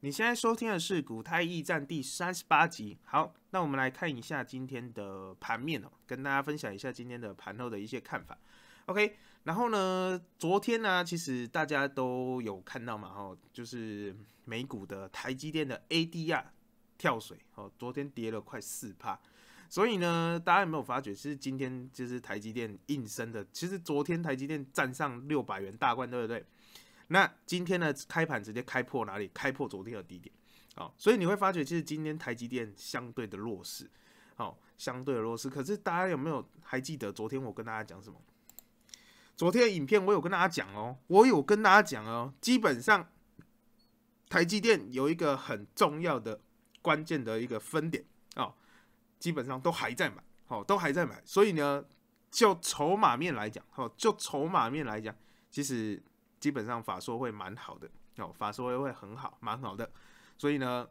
你现在收听的是《股太驿站》第三十八集。好，那我们来看一下今天的盘面哦，跟大家分享一下今天的盘后的一些看法。OK，然后呢，昨天呢，其实大家都有看到嘛，哦，就是美股的台积电的 ADR 跳水，哦，昨天跌了快四帕。所以呢，大家有没有发觉，其实今天就是台积电应声的，其实昨天台积电站上六百元大关，对不对？那今天呢？开盘直接开破哪里？开破昨天的低点啊！所以你会发觉，其实今天台积电相对的弱势，哦，相对的弱势。可是大家有没有还记得昨天我跟大家讲什么？昨天的影片我有跟大家讲哦，我有跟大家讲哦，基本上台积电有一个很重要的关键的一个分点哦，基本上都还在买，哦，都还在买。所以呢，就筹码面来讲，哦，就筹码面来讲，其实。基本上法说会蛮好的哦，法说会会很好，蛮好的。所以呢，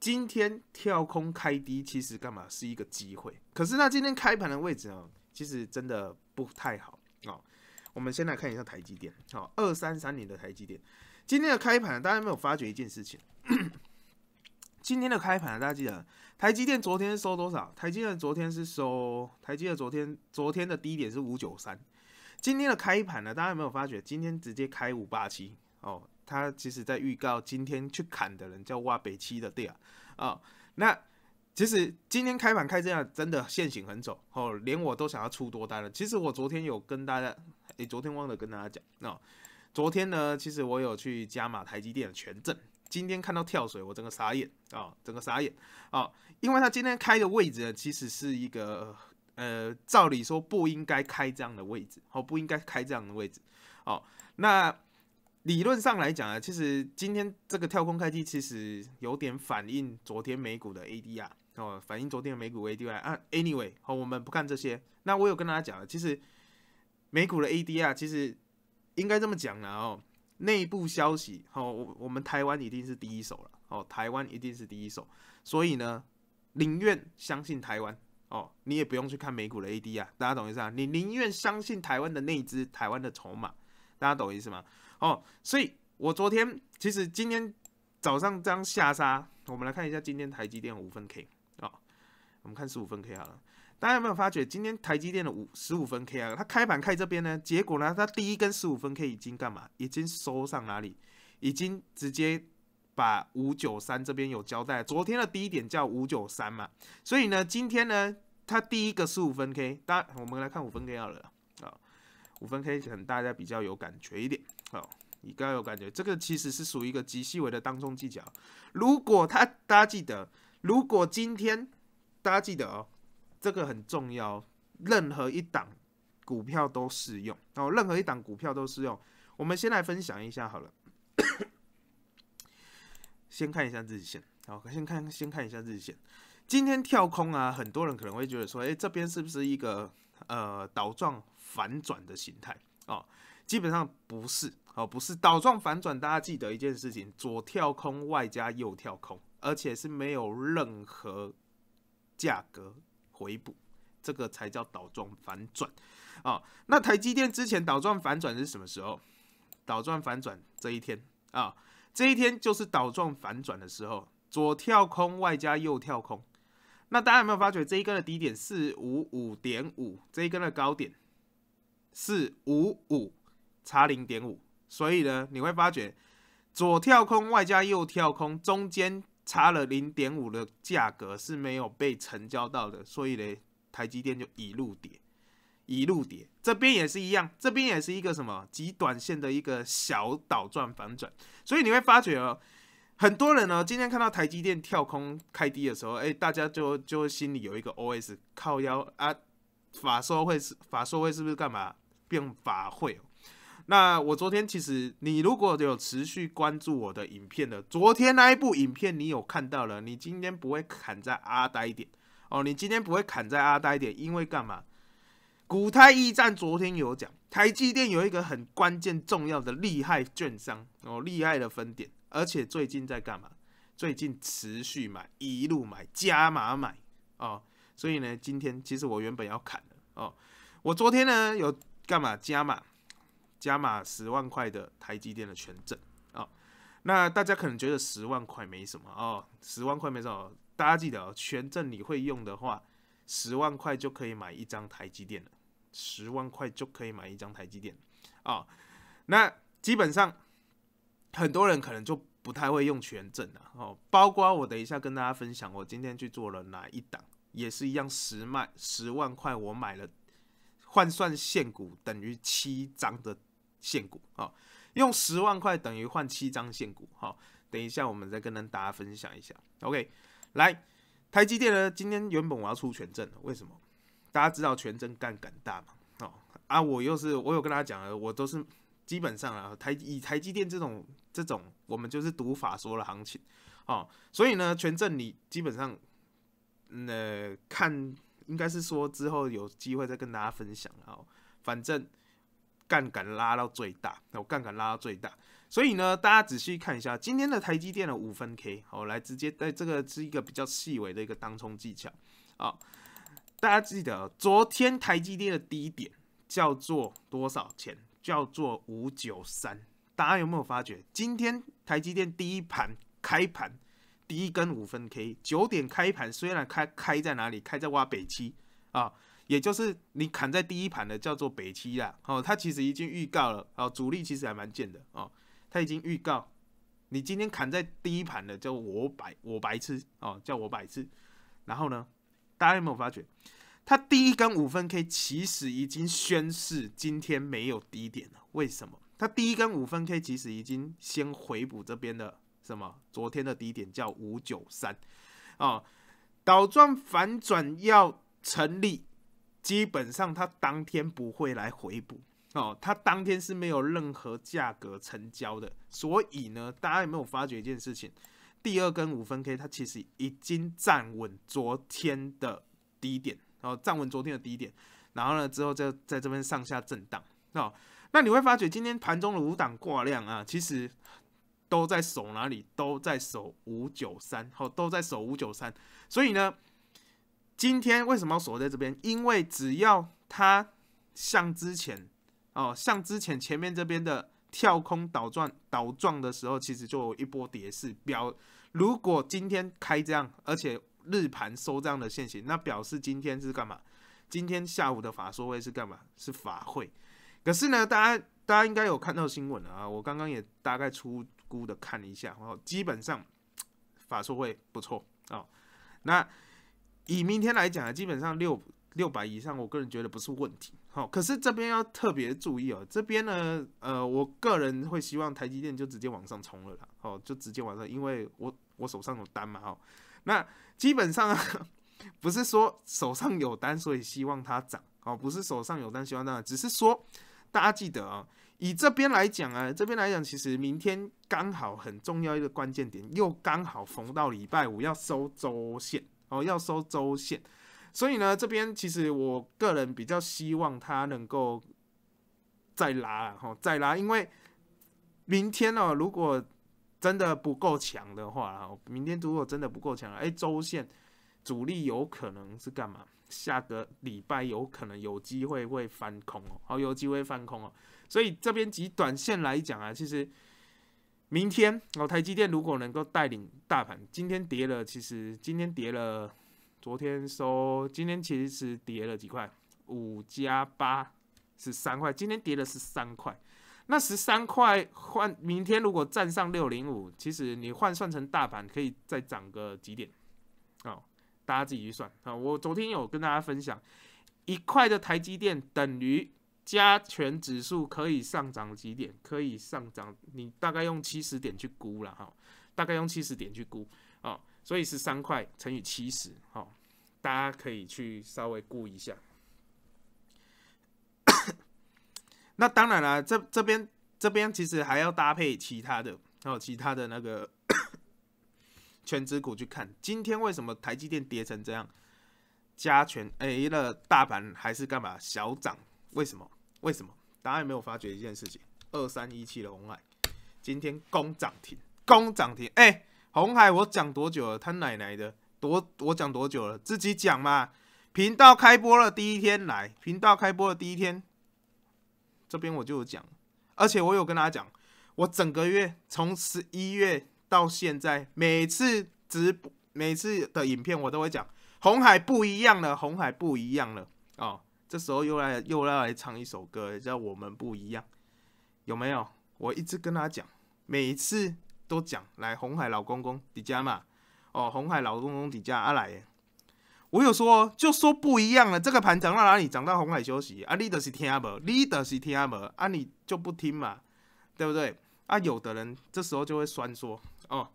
今天跳空开低其实干嘛是一个机会。可是那今天开盘的位置啊，其实真的不太好啊。我们先来看一下台积电，好，二三三年的台积电今天的开盘，大家有没有发觉一件事情？今天的开盘，大家记得台积电昨天收多少？台积电昨天是收，台积电昨天昨天的低点是五九三。今天的开盘呢，大家有没有发觉？今天直接开五八七哦，他其实在预告今天去砍的人叫挖北七的，对啊啊。那其实今天开盘开这样，真的现形很走哦，连我都想要出多单了。其实我昨天有跟大家，诶，昨天忘了跟大家讲哦、昨天呢，其实我有去加码台积电的权证，今天看到跳水，我整个傻眼啊，整个傻眼啊，因为他今天开的位置呢，其实是一个。呃，照理说不应该开这样的位置，哦，不应该开这样的位置，哦。那理论上来讲啊，其实今天这个跳空开机，其实有点反映昨天美股的 ADR，哦，反映昨天美股 ADR。啊，Anyway，好，我们不看这些。那我有跟大家讲了，其实美股的 ADR 其实应该这么讲了哦，内部消息，哦，我我们台湾一定是第一手了，哦，台湾一定是第一手，所以呢，宁愿相信台湾。哦，你也不用去看美股的 AD 啊，大家懂意思啊？你宁愿相信台湾的内资、台湾的筹码，大家懂意思吗？哦，所以，我昨天其实今天早上这样下杀，我们来看一下今天台积电五分 K 啊，我们看十五分 K 好了。大家有没有发觉，今天台积电的五十五分 K 啊？它开盘开这边呢，结果呢，它第一根十五分 K 已经干嘛？已经收上哪里？已经直接把五九三这边有交代，昨天的低点叫五九三嘛，所以呢，今天呢？它第一个是五分 K，大我们来看五分 K 好了啊，五分 K 可能大家比较有感觉一点，好，你更有感觉。这个其实是属于一个极细微的当中技巧。如果他大家记得，如果今天大家记得哦，这个很重要，任何一档股票都适用。哦，任何一档股票都适用，我们先来分享一下好了，先看一下日线，好，先看先看一下日线。今天跳空啊，很多人可能会觉得说，哎，这边是不是一个呃倒状反转的形态哦？基本上不是哦，不是倒状反转。大家记得一件事情：左跳空外加右跳空，而且是没有任何价格回补，这个才叫倒状反转哦，那台积电之前倒状反转是什么时候？倒转反转这一天啊，这一天就是倒状反转的时候，左跳空外加右跳空。那大家有没有发觉这一根的低点四五五点五，这一根的高点四五五差零点五，所以呢，你会发觉左跳空外加右跳空，中间差了零点五的价格是没有被成交到的，所以呢，台积电就一路跌，一路跌，这边也是一样，这边也是一个什么极短线的一个小倒转反转，所以你会发觉哦。很多人呢，今天看到台积电跳空开低的时候，哎，大家就就会心里有一个 OS，靠腰啊，法说会是法说会是不是干嘛变法会？那我昨天其实你如果有持续关注我的影片的，昨天那一部影片你有看到了，你今天不会砍在阿呆点哦，你今天不会砍在阿呆点，因为干嘛？古泰驿站昨天有讲台积电有一个很关键重要的利害券商哦，利害的分点。而且最近在干嘛？最近持续买，一路买，加码买哦。所以呢，今天其实我原本要砍的哦。我昨天呢有干嘛？加码，加码十万块的台积电的权证哦。那大家可能觉得十万块没什么哦，十万块没什么。大家记得哦，权证你会用的话，十万块就可以买一张台积电了。十万块就可以买一张台积电啊。那基本上。很多人可能就不太会用权证啊，哦，包括我等一下跟大家分享，我今天去做了哪一档，也是一样，十卖十万块，我买了换算现股等于七张的现股啊，用十万块等于换七张现股哈，等一下我们再跟大家分享一下。OK，来台积电呢，今天原本我要出权证的，为什么？大家知道权证杠杆大嘛？哦，啊，我又是我有跟大家讲了，我都是。基本上啊，台以台积电这种这种，我们就是读法说了行情，哦，所以呢，权证你基本上，呃，看应该是说之后有机会再跟大家分享哦，反正杠杆拉到最大，我杠杆拉到最大，所以呢，大家仔细看一下今天的台积电的五分 K，好，来直接，呃、这个是一个比较细微的一个当冲技巧啊，大家记得昨天台积电的低点叫做多少钱？叫做五九三，大家有没有发觉？今天台积电第一盘开盘第一根五分 K，九点开盘虽然开开在哪里？开在挖北七啊，也就是你砍在第一盘的叫做北七啦。哦，它其实已经预告了哦，主力其实还蛮贱的哦，它已经预告，你今天砍在第一盘的叫我白我白痴哦，叫我白痴。然后呢，大家有没有发觉？它第一根五分 K 其实已经宣示今天没有低点了。为什么？它第一根五分 K 其实已经先回补这边的什么？昨天的低点叫五九三，啊，倒转反转要成立，基本上它当天不会来回补，哦，它当天是没有任何价格成交的。所以呢，大家有没有发觉一件事情？第二根五分 K 它其实已经站稳昨天的低点。哦，站稳昨天的低点，然后呢，之后就在这边上下震荡。哦，那你会发觉今天盘中的五档挂量啊，其实都在守哪里？都在守五九三，好，都在守五九三。所以呢，今天为什么要守在这边？因为只要它像之前，哦，像之前前面这边的跳空倒转倒撞的时候，其实就有一波跌势。表如果今天开这样，而且。日盘收这样的线形，那表示今天是干嘛？今天下午的法说会是干嘛？是法会。可是呢，大家大家应该有看到新闻了啊！我刚刚也大概粗估的看了一下，哦，基本上法说会不错啊。那以明天来讲啊，基本上六六百以上，我个人觉得不是问题。好，可是这边要特别注意哦。这边呢，呃，我个人会希望台积电就直接往上冲了啦。哦，就直接往上，因为我我手上有单嘛。哦。那基本上不是说手上有单，所以希望它涨哦，不是手上有单希望它涨，只是说大家记得啊，以这边来讲啊，这边来讲，其实明天刚好很重要一个关键点，又刚好逢到礼拜五要收周线哦，要收周线，所以呢，这边其实我个人比较希望它能够再拉啊，吼，再拉，因为明天呢，如果真的不够强的话，明天如果真的不够强，哎，周线主力有可能是干嘛？下个礼拜有可能有机会会翻空哦，好有机会翻空哦。所以这边及短线来讲啊，其实明天哦，台积电如果能够带领大盘，今天跌了，其实今天跌了，昨天收，今天其实是跌了几块，五加八是三块，今天跌了十三块。那十三块换明天如果站上六零五，其实你换算成大盘可以再涨个几点哦？大家自己去算啊！我昨天有跟大家分享，一块的台积电等于加权指数可以上涨几点？可以上涨，你大概用七十点去估了哈，大概用七十点去估哦。所以十三块乘以七十，哦，大家可以去稍微估一下。那当然了，这这边这边其实还要搭配其他的，还有其他的那个 全指股去看。今天为什么台积电跌成这样？加权哎了，大盘还是干嘛小涨？为什么？为什么？大家有没有发觉一件事情？二三一七的红海今天攻涨停，攻涨停！哎，红海，我讲多久了？他奶奶的，多我讲多久了？自己讲嘛。频道开播了第一天来，频道开播了第一天。这边我就有讲，而且我有跟大家讲，我整个月从十一月到现在，每次直播每次的影片我都会讲红海不一样了，红海不一样了哦。这时候又来又要来唱一首歌叫《我们不一样》，有没有？我一直跟他讲，每次都讲来红海老公公迪迦嘛，哦，红海老公公迪迦阿来。我有说就说不一样了，这个盘涨到哪里？涨到红海休息。啊，你都是听不，你都是听不，啊，你就不听嘛，对不对？啊，有的人这时候就会酸说，哦，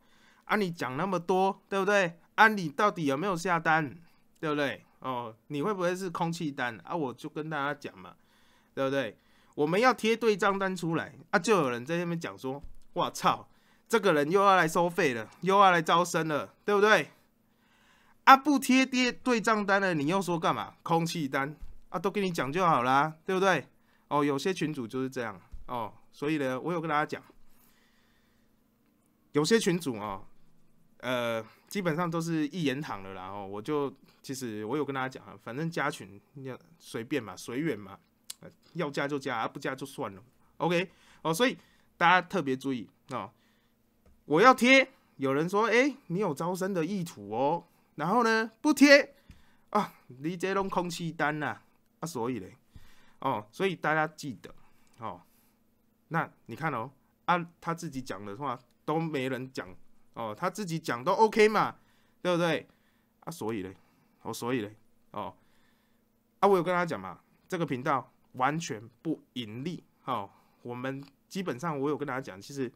啊，你讲那么多，对不对？啊，你到底有没有下单，对不对？哦，你会不会是空气单？啊，我就跟大家讲嘛，对不对？我们要贴对账单出来，啊，就有人在那边讲说，我操，这个人又要来收费了，又要来招生了，对不对？啊，不贴贴对账单了，你又说干嘛？空气单啊，都跟你讲就好啦，对不对？哦，有些群主就是这样哦，所以呢，我有跟大家讲，有些群主啊，呃，基本上都是一言堂的啦。哦，我就其实我有跟大家讲啊，反正加群要随便嘛，随缘嘛，要加就加，不加就算了。OK，哦，所以大家特别注意哦，我要贴，有人说，哎，你有招生的意图哦。然后呢？不贴啊，你这弄空气单呐啊，所以嘞，哦，所以大家记得哦。那你看哦，啊，他自己讲的话都没人讲哦，他自己讲都 OK 嘛，对不对？啊，所以嘞，哦，所以嘞，哦，啊，我有跟大家讲嘛，这个频道完全不盈利哦，我们基本上我有跟大家讲，其实。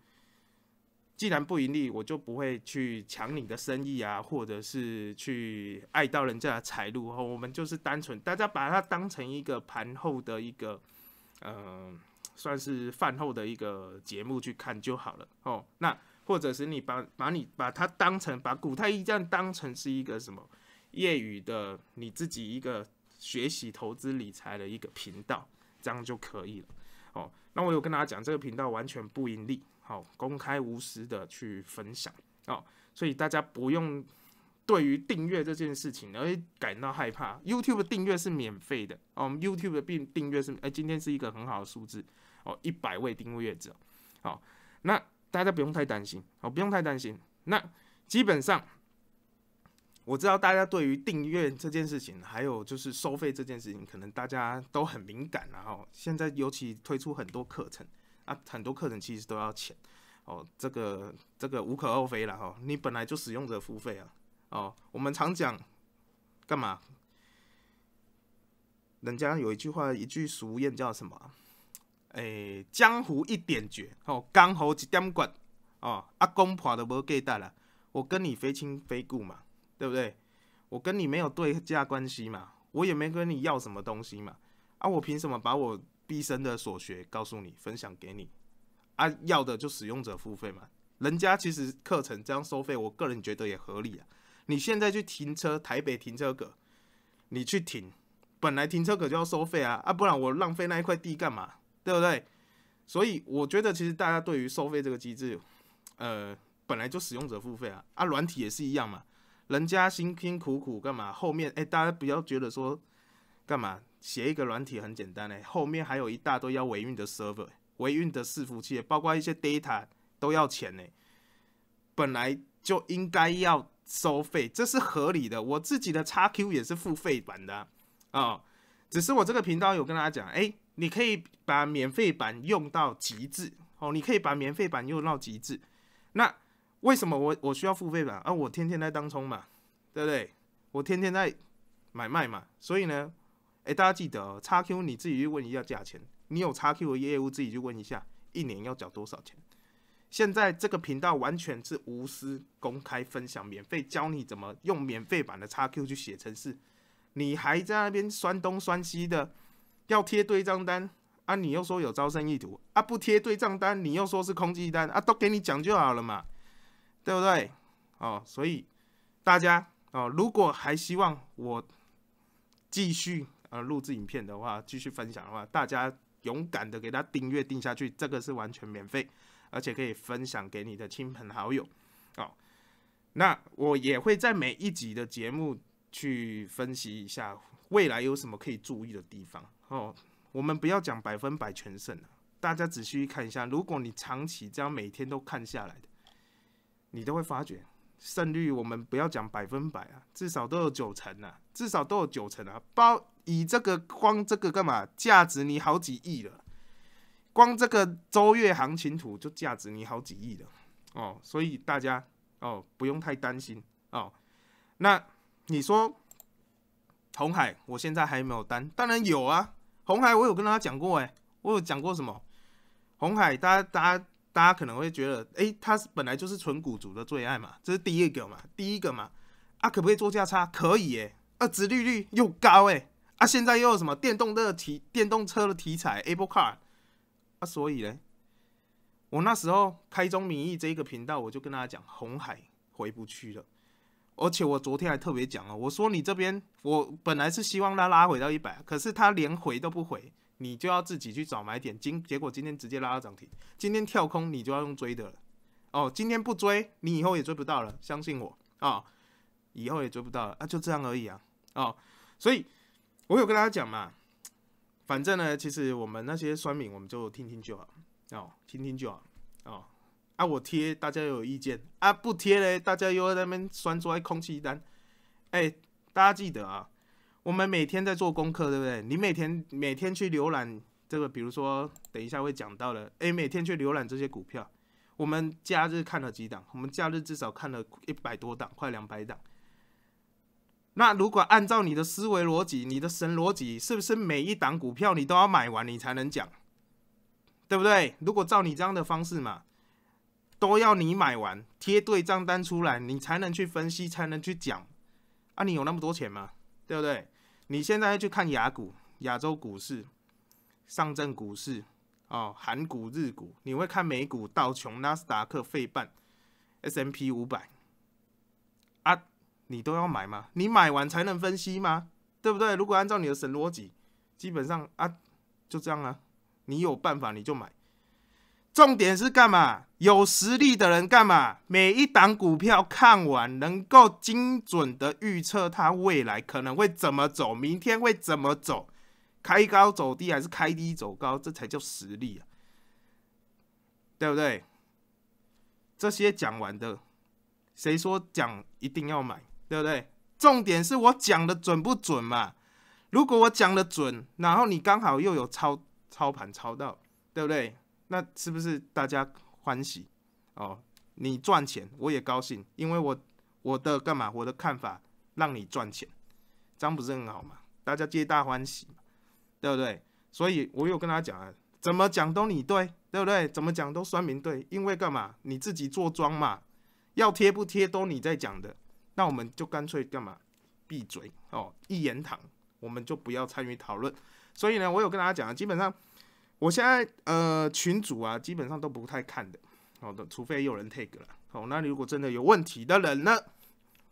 既然不盈利，我就不会去抢你的生意啊，或者是去碍到人家的财路。我们就是单纯，大家把它当成一个盘后的一个，呃，算是饭后的一个节目去看就好了哦。那或者是你把把你把它当成把古太一这样当成是一个什么业余的你自己一个学习投资理财的一个频道，这样就可以了。哦，那我有跟大家讲，这个频道完全不盈利。好，公开无私的去分享哦，所以大家不用对于订阅这件事情而感到害怕。YouTube 订阅是免费的哦，我们 YouTube 的订订阅是，哎，今天是一个很好的数字哦，一百位订阅者。好，那大家不用太担心，哦，不用太担心。那基本上，我知道大家对于订阅这件事情，还有就是收费这件事情，可能大家都很敏感然后现在尤其推出很多课程。啊，很多客人其实都要钱，哦，这个这个无可厚非了哈。你本来就使用者付费啊，哦，我们常讲干嘛？人家有一句话，一句俗谚叫什么？哎，江湖一点绝，哦，刚好一点滚，哦，阿公婆都不记得了。我跟你非亲非故嘛，对不对？我跟你没有对价关系嘛，我也没跟你要什么东西嘛，啊，我凭什么把我？毕生的所学告诉你，分享给你啊，要的就使用者付费嘛。人家其实课程这样收费，我个人觉得也合理啊。你现在去停车，台北停车格，你去停，本来停车格就要收费啊，啊，不然我浪费那一块地干嘛，对不对？所以我觉得其实大家对于收费这个机制，呃，本来就使用者付费啊，啊，软体也是一样嘛，人家辛辛苦苦干嘛？后面哎，大家不要觉得说。干嘛写一个软体很简单嘞，后面还有一大堆要维运的 server、维运的伺服器，包括一些 data 都要钱呢，本来就应该要收费，这是合理的。我自己的 XQ 也是付费版的啊，只是我这个频道有跟大家讲，哎，你可以把免费版用到极致哦，你可以把免费版用到极致。那为什么我我需要付费版啊？我天天在当冲嘛，对不对？我天天在买卖嘛，所以呢？哎，大家记得叉 Q，你自己去问一下价钱。你有叉 Q 的业务，自己去问一下，一年要缴多少钱？现在这个频道完全是无私公开分享，免费教你怎么用免费版的叉 Q 去写程式。你还在那边酸东酸西的，要贴对账单啊？你又说有招生意图啊？不贴对账单，你又说是空气单啊？都给你讲就好了嘛，对不对？哦，所以大家哦，如果还希望我继续。呃，录制影片的话，继续分享的话，大家勇敢的给他订阅定下去，这个是完全免费，而且可以分享给你的亲朋好友。好，那我也会在每一集的节目去分析一下未来有什么可以注意的地方哦。我们不要讲百分百全胜了，大家仔细看一下，如果你长期这样每天都看下来的，你都会发觉胜率我们不要讲百分百啊，至少都有九成啊，至少都有九成啊，包。以这个光这个干嘛？价值你好几亿了，光这个周月行情图就价值你好几亿了哦。所以大家哦，不用太担心哦。那你说红海，我现在还没有单，当然有啊。红海我有跟大家讲过哎，我有讲过什么？红海，大家大家大家可能会觉得，哎，它本来就是纯股族的最爱嘛，这是第一个嘛，第一个嘛。啊，可不可以做价差？可以哎，啊，殖利率又高哎。啊，现在又有什么电动车题、电动车的题材？Apple Card 啊，所以呢，我那时候开中名义这一个频道，我就跟大家讲，红海回不去了。而且我昨天还特别讲了，我说你这边，我本来是希望他拉回到一百，可是他连回都不回，你就要自己去找买点。今结果今天直接拉到涨停，今天跳空，你就要用追的了。哦，今天不追，你以后也追不到了，相信我啊，以后也追不到了啊，就这样而已啊哦，所以。我有跟大家讲嘛，反正呢，其实我们那些酸民，我们就听听就好，哦，听听就好，哦，啊，我贴大家有意见，啊，不贴嘞，大家又在那边酸出来空气单，哎，大家记得啊，我们每天在做功课，对不对？你每天每天去浏览这个，比如说等一下会讲到的，哎，每天去浏览这些股票，我们假日看了几档，我们假日至少看了一百多档，快两百档。那如果按照你的思维逻辑，你的神逻辑是不是每一档股票你都要买完你才能讲，对不对？如果照你这样的方式嘛，都要你买完贴对账单出来，你才能去分析，才能去讲啊？你有那么多钱吗？对不对？你现在去看雅股、亚洲股市、上证股市、哦，韩股、日股，你会看美股、道琼、纳斯达克、费半、S M P 五百啊？你都要买吗？你买完才能分析吗？对不对？如果按照你的神逻辑，基本上啊就这样啊，你有办法你就买。重点是干嘛？有实力的人干嘛？每一档股票看完，能够精准的预测它未来可能会怎么走，明天会怎么走，开高走低还是开低走高，这才叫实力啊，对不对？这些讲完的，谁说讲一定要买？对不对？重点是我讲的准不准嘛？如果我讲的准，然后你刚好又有操操盘操到，对不对？那是不是大家欢喜哦？你赚钱，我也高兴，因为我我的干嘛？我的看法让你赚钱，这样不是很好吗？大家皆大欢喜，对不对？所以我有跟他讲，怎么讲都你对，对不对？怎么讲都说明对，因为干嘛？你自己做庄嘛，要贴不贴都你在讲的。那我们就干脆干嘛？闭嘴哦！一言堂，我们就不要参与讨论。所以呢，我有跟大家讲啊，基本上我现在呃群主啊，基本上都不太看的。好的，除非有人 take 了。哦，那如果真的有问题的人呢，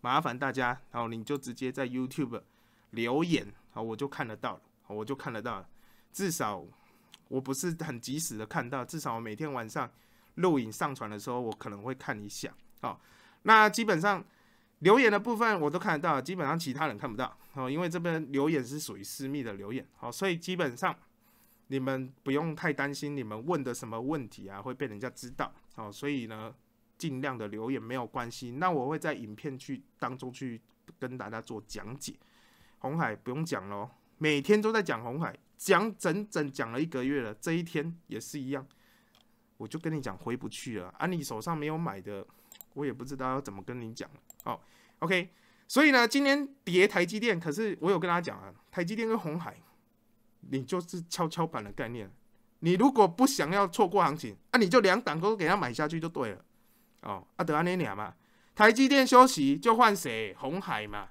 麻烦大家，好，你就直接在 YouTube 留言，好，我就看得到了，我就看得到了。至少我不是很及时的看到，至少我每天晚上录影上传的时候，我可能会看一下。好，那基本上。留言的部分我都看得到，基本上其他人看不到哦，因为这边留言是属于私密的留言，好，所以基本上你们不用太担心你们问的什么问题啊会被人家知道，好，所以呢尽量的留言没有关系，那我会在影片去当中去跟大家做讲解。红海不用讲喽，每天都在讲红海，讲整整讲了一个月了，这一天也是一样，我就跟你讲回不去了。啊，你手上没有买的，我也不知道要怎么跟你讲了。好，OK，所以呢，今天跌台积电，可是我有跟大家讲啊，台积电跟红海，你就是跷跷板的概念。你如果不想要错过行情，那你就两档都给它买下去就对了。哦，啊得安尼俩嘛，台积电休息就换谁，红海嘛。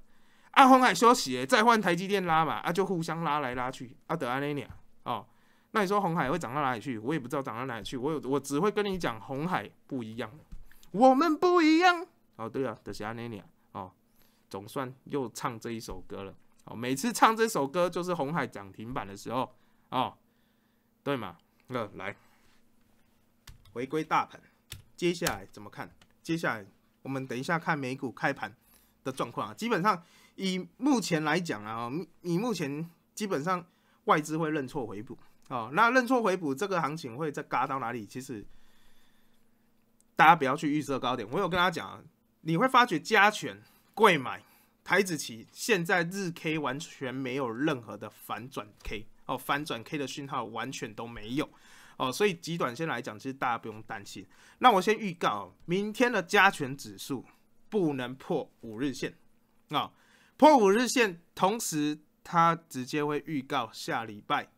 啊红海休息再换台积电拉嘛，啊就互相拉来拉去，啊得安尼俩。哦，那你说红海会涨到哪里去？我也不知道涨到哪里去。我有我只会跟你讲，红海不一样，我们不一样。哦，对了，《的侠妮妮》啊，哦，总算又唱这一首歌了。哦，每次唱这首歌就是红海涨停板的时候哦，对嘛？那来回归大盘，接下来怎么看？接下来我们等一下看美股开盘的状况啊。基本上以目前来讲啊，以目前基本上外资会认错回补啊。那认错回补这个行情会在嘎到哪里？其实大家不要去预测高点，我有跟大家讲。你会发觉加权贵买台子期现在日 K 完全没有任何的反转 K 哦，反转 K 的讯号完全都没有哦，所以极短线来讲，其实大家不用担心。那我先预告，明天的加权指数不能破五日线啊，破五日线，同时它直接会预告下礼拜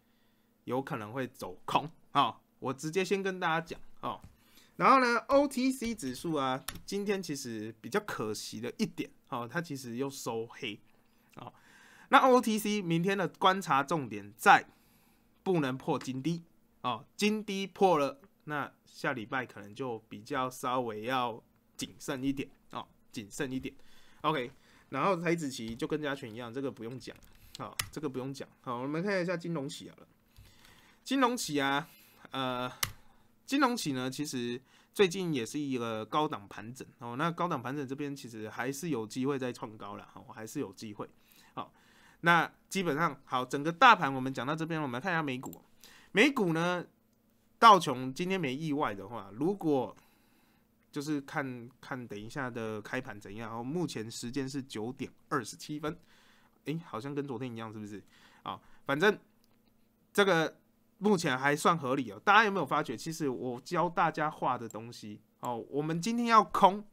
有可能会走空。好，我直接先跟大家讲哦。然后呢，OTC 指数啊，今天其实比较可惜的一点哦，它其实又收黑，啊，那 OTC 明天的观察重点在不能破金低哦，金低破了，那下礼拜可能就比较稍微要谨慎一点哦，谨慎一点，OK，然后台子棋就跟嘉全一样，这个不用讲啊，这个不用讲好，我们看一下金融企啊，金融企啊，呃。金融企呢，其实最近也是一个高档盘整哦。那高档盘整这边其实还是有机会再创高了，还是有机会。好，那基本上好，整个大盘我们讲到这边，我们来看一下美股。美股呢，道琼今天没意外的话，如果就是看看等一下的开盘怎样。目前时间是九点二十七分，诶，好像跟昨天一样，是不是？啊，反正这个。目前还算合理哦。大家有没有发觉，其实我教大家画的东西哦，我们今天要空，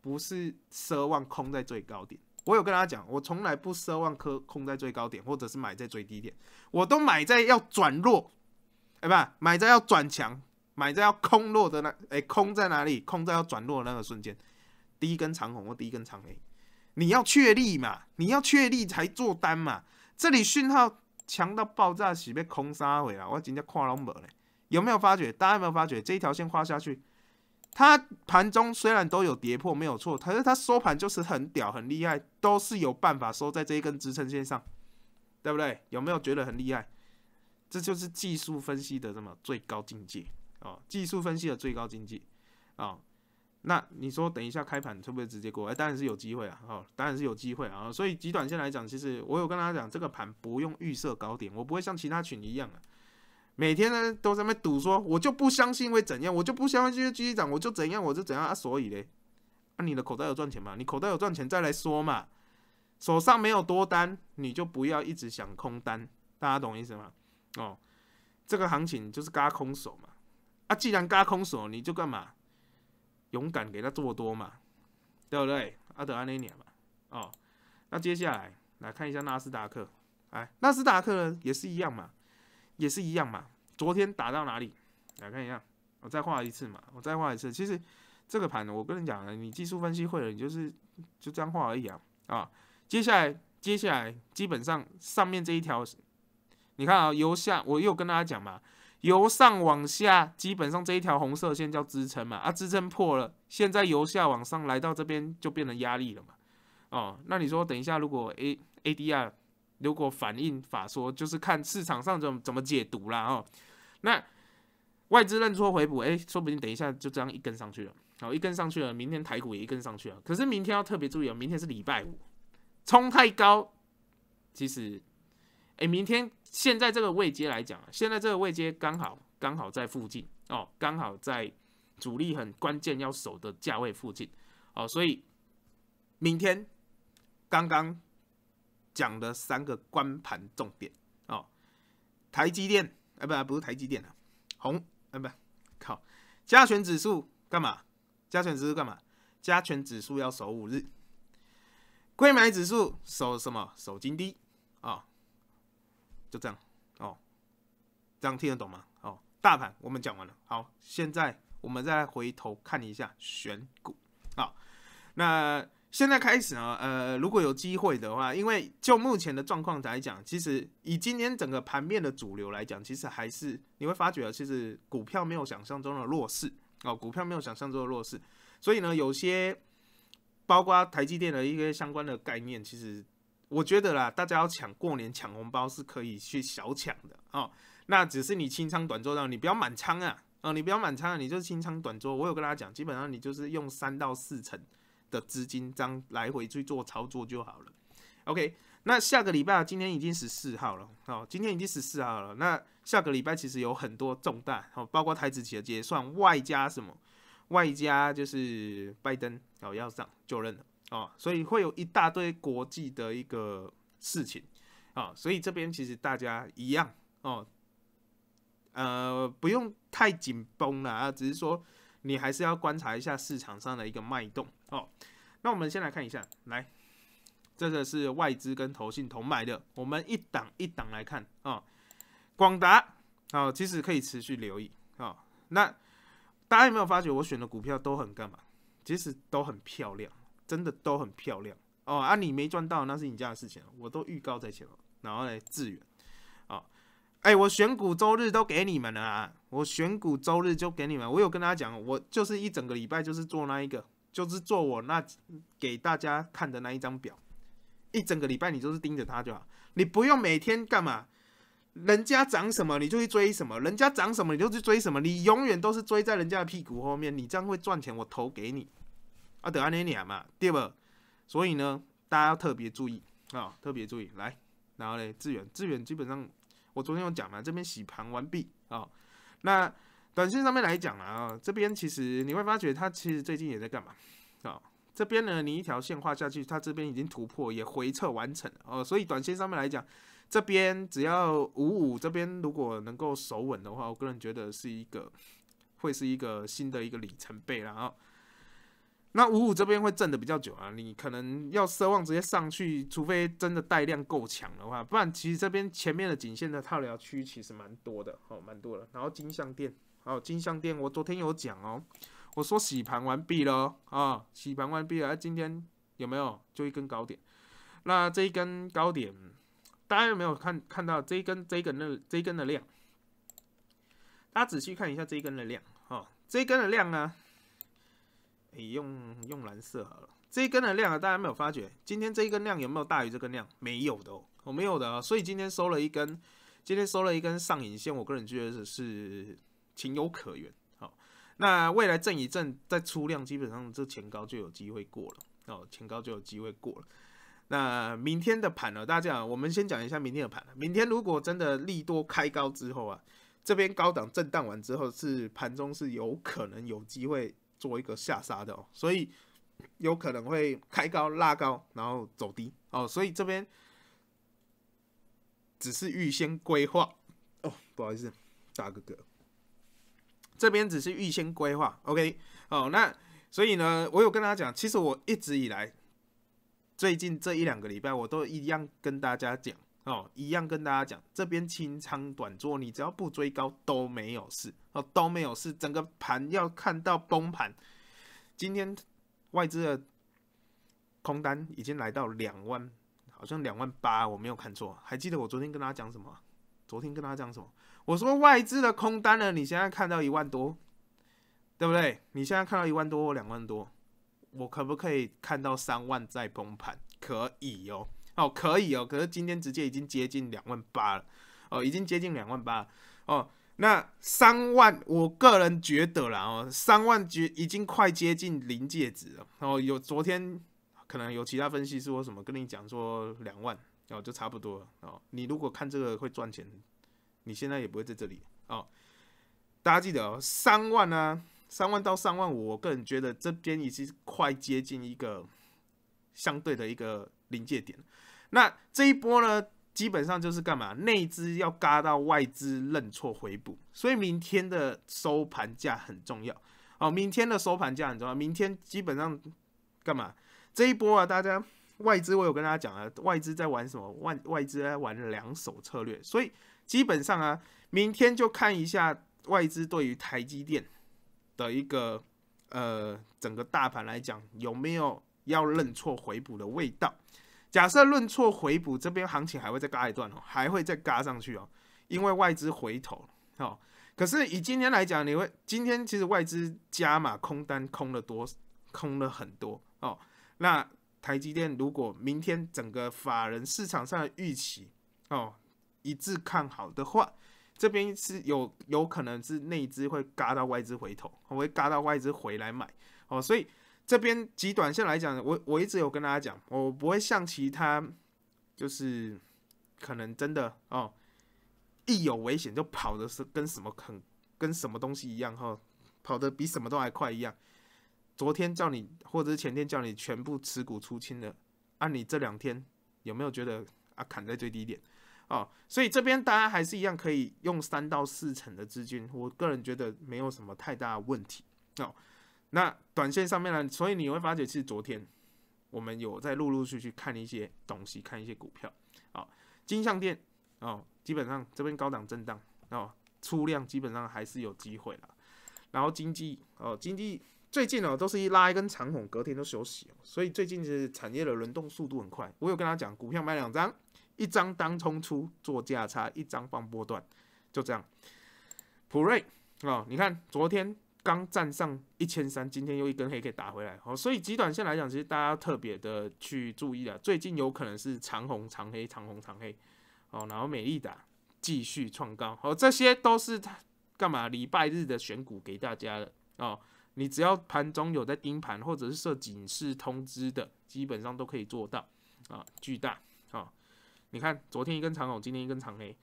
不是奢望空在最高点。我有跟大家讲，我从来不奢望科空在最高点，或者是买在最低点，我都买在要转弱，哎不，买在要转强，买在要空落的那，哎空在哪里？空在要转弱的那个瞬间，第一根长红或第一根长黑，你要确立嘛，你要确立才做单嘛。这里讯号。强到爆炸，是被空杀回了。我今天跨了没嘞？有没有发觉？大家有没有发觉？这一条线画下去，它盘中虽然都有跌破，没有错，可是它收盘就是很屌，很厉害，都是有办法收在这一根支撑线上，对不对？有没有觉得很厉害？这就是技术分析的什么最高境界啊！技术分析的最高境界啊！那你说等一下开盘会不会直接过来？当然是有机会啊，哦，当然是有机会啊。所以极短线来讲，其实我有跟大家讲，这个盘不用预设高点，我不会像其他群一样啊，每天呢都在那赌，说我就不相信会怎样，我就不相信继续机长，涨，我就怎样我就怎样啊。所以嘞，那你的口袋有赚钱吗？你口袋有赚钱再来说嘛，手上没有多单你就不要一直想空单，大家懂意思吗？哦，这个行情就是嘎空手嘛，啊，既然嘎空手，你就干嘛？勇敢给他做多嘛，对不对？阿德阿内尼亚嘛，哦，那接下来来看一下纳斯达克，哎，纳斯达克呢也是一样嘛，也是一样嘛。昨天打到哪里？来看一下，我再画一次嘛，我再画一次。其实这个盘，我跟你讲，了，你技术分析会了，你就是就这样画而已啊啊。接下来，接下来基本上上面这一条，你看啊，由下我又跟大家讲嘛。由上往下，基本上这一条红色线叫支撑嘛，啊，支撑破了，现在由下往上来到这边就变成压力了嘛，哦，那你说等一下如果 A ADR 如果反应法说就是看市场上怎么怎么解读啦哦，那外资认错回补，哎，说不定等一下就这样一根上去了，好，一根上去了，明天台股也一根上去了，可是明天要特别注意哦，明天是礼拜五，冲太高，其实，哎，明天。现在这个位阶来讲啊，现在这个位阶刚好刚好在附近哦，刚好在主力很关键要守的价位附近哦，所以明天刚刚讲的三个关盘重点哦，台积电啊不不是台积电啊，红啊不靠加权指数干嘛？加权指数干嘛？加权指数要守五日，归买指数守什么？守金低。就这样哦，这样听得懂吗？哦，大盘我们讲完了，好，现在我们再回头看一下选股。好，那现在开始呢，呃，如果有机会的话，因为就目前的状况来讲，其实以今天整个盘面的主流来讲，其实还是你会发觉其实股票没有想象中的弱势哦，股票没有想象中的弱势，所以呢，有些包括台积电的一些相关的概念，其实。我觉得啦，大家要抢过年抢红包是可以去小抢的哦。那只是你清仓短做到，你不要满仓啊，啊，你不要满仓啊，你就是清仓短做。我有跟大家讲，基本上你就是用三到四成的资金这样来回去做操作就好了。OK，那下个礼拜，今天已经十四号了，哦，今天已经十四号了。那下个礼拜其实有很多重大，哦，包括台子期的结算，外加什么，外加就是拜登哦要上就任了。哦，所以会有一大堆国际的一个事情，啊，所以这边其实大家一样，哦，呃，不用太紧绷了啊，只是说你还是要观察一下市场上的一个脉动，哦，那我们先来看一下，来，这个是外资跟投信同买的，我们一档一档来看啊，广达，啊，其实可以持续留意，啊，那大家有没有发觉我选的股票都很干嘛？其实都很漂亮。真的都很漂亮哦啊！你没赚到，那是你家的事情我都预告在前了，然后来支援啊！哎，我选股周日都给你们了啊！我选股周日就给你们。我有跟大家讲，我就是一整个礼拜就是做那一个，就是做我那给大家看的那一张表。一整个礼拜你就是盯着它就好，你不用每天干嘛。人家长什么你就去追什么，人家长什么你就去追什么，你永远都是追在人家的屁股后面。你这样会赚钱，我投给你。啊，等安尼俩嘛，对不？所以呢，大家要特别注意啊，特别注意。来，然后呢，资源，资源基本上，我昨天有讲嘛，这边洗盘完毕啊。那短线上面来讲啊，这边其实你会发觉它其实最近也在干嘛啊？这边呢，你一条线画下去，它这边已经突破，也回撤完成哦。所以短线上面来讲，这边只要五五这边如果能够守稳的话，我个人觉得是一个会是一个新的一个里程碑了啊。那五五这边会震的比较久啊，你可能要奢望直接上去，除非真的带量够强的话，不然其实这边前面的颈线的套牢区其实蛮多的，哦，蛮多的。然后金项店，哦，金项店，我昨天有讲哦，我说洗盘完毕了啊，洗盘完毕了，今天有没有就一根高点？那这一根高点，大家有没有看看到这一根这一根的这一根的量？大家仔细看一下这一根的量啊，这一根的量呢？哎，用用蓝色好了。这一根的量啊，大家没有发觉？今天这一根量有没有大于这根量？没有的，哦，我没有的啊。所以今天收了一根，今天收了一根上影线。我个人觉得是情有可原。好，那未来震一震再出量，基本上这前高就有机会过了哦，前高就有机会过了。那明天的盘呢？大家讲，我们先讲一下明天的盘。明天如果真的利多开高之后啊，这边高档震荡完之后，是盘中是有可能有机会。做一个下杀的哦，所以有可能会开高拉高，然后走低哦，所以这边只是预先规划哦，不好意思，大哥哥，这边只是预先规划，OK 哦，那所以呢，我有跟大家讲，其实我一直以来，最近这一两个礼拜，我都一样跟大家讲。哦，一样跟大家讲，这边清仓短做，你只要不追高都没有事哦，都没有事。整个盘要看到崩盘。今天外资的空单已经来到两万，好像两万八，我没有看错。还记得我昨天跟大家讲什么？昨天跟大家讲什么？我说外资的空单呢，你现在看到一万多，对不对？你现在看到一万多或两万多，我可不可以看到三万再崩盘？可以哟。哦，可以哦，可是今天直接已经接近两万八了，哦，已经接近两万八哦。那三万，我个人觉得啦，哦，三万绝已经快接近临界值了。然后有昨天可能有其他分析师说什么跟你讲说两万，哦，就差不多了哦。你如果看这个会赚钱，你现在也不会在这里哦。大家记得哦，三万呢，三万到三万五，我个人觉得这边已经快接近一个相对的一个临界点。那这一波呢，基本上就是干嘛？内资要嘎到外资认错回补，所以明天的收盘价很重要。哦。明天的收盘价，很重要，明天基本上干嘛？这一波啊，大家外资我有跟大家讲啊，外资在玩什么？外外资在玩两手策略，所以基本上啊，明天就看一下外资对于台积电的一个呃整个大盘来讲，有没有要认错回补的味道。假设论错回补，这边行情还会再嘎一段哦，还会再嘎上去哦，因为外资回头哦。可是以今天来讲，你会今天其实外资加码空单空了多，空了很多哦。那台积电如果明天整个法人市场上的预期哦一致看好的话，这边是有有可能是内资会嘎到外资回头，会嘎到外资回来买哦，所以。这边极短线来讲，我我一直有跟大家讲，我不会像其他，就是可能真的哦，一有危险就跑的是跟什么很跟什么东西一样哈，跑的比什么都还快一样。昨天叫你或者是前天叫你全部持股出清的，按你这两天有没有觉得啊砍在最低点哦？所以这边大家还是一样可以用三到四成的资金，我个人觉得没有什么太大问题哦。那短线上面呢？所以你会发觉，其实昨天我们有在陆陆续续看一些东西，看一些股票啊，金相电哦，基本上这边高档震荡哦，出量基本上还是有机会了。然后经济哦，经济最近哦，都是一拉一根长红，隔天都休息哦，所以最近是产业的轮动速度很快。我有跟他讲，股票买两张，一张当冲出做价差，一张放波段，就这样。普瑞啊，你看昨天。刚站上一千三，今天又一根黑给打回来，哦，所以极短线来讲，其实大家特别的去注意了，最近有可能是长红长黑长红长黑，哦，然后美丽达继续创高，哦，这些都是它干嘛？礼拜日的选股给大家的哦，你只要盘中有在盯盘或者是设警示通知的，基本上都可以做到啊，巨大啊，你看昨天一根长红，今天一根长黑。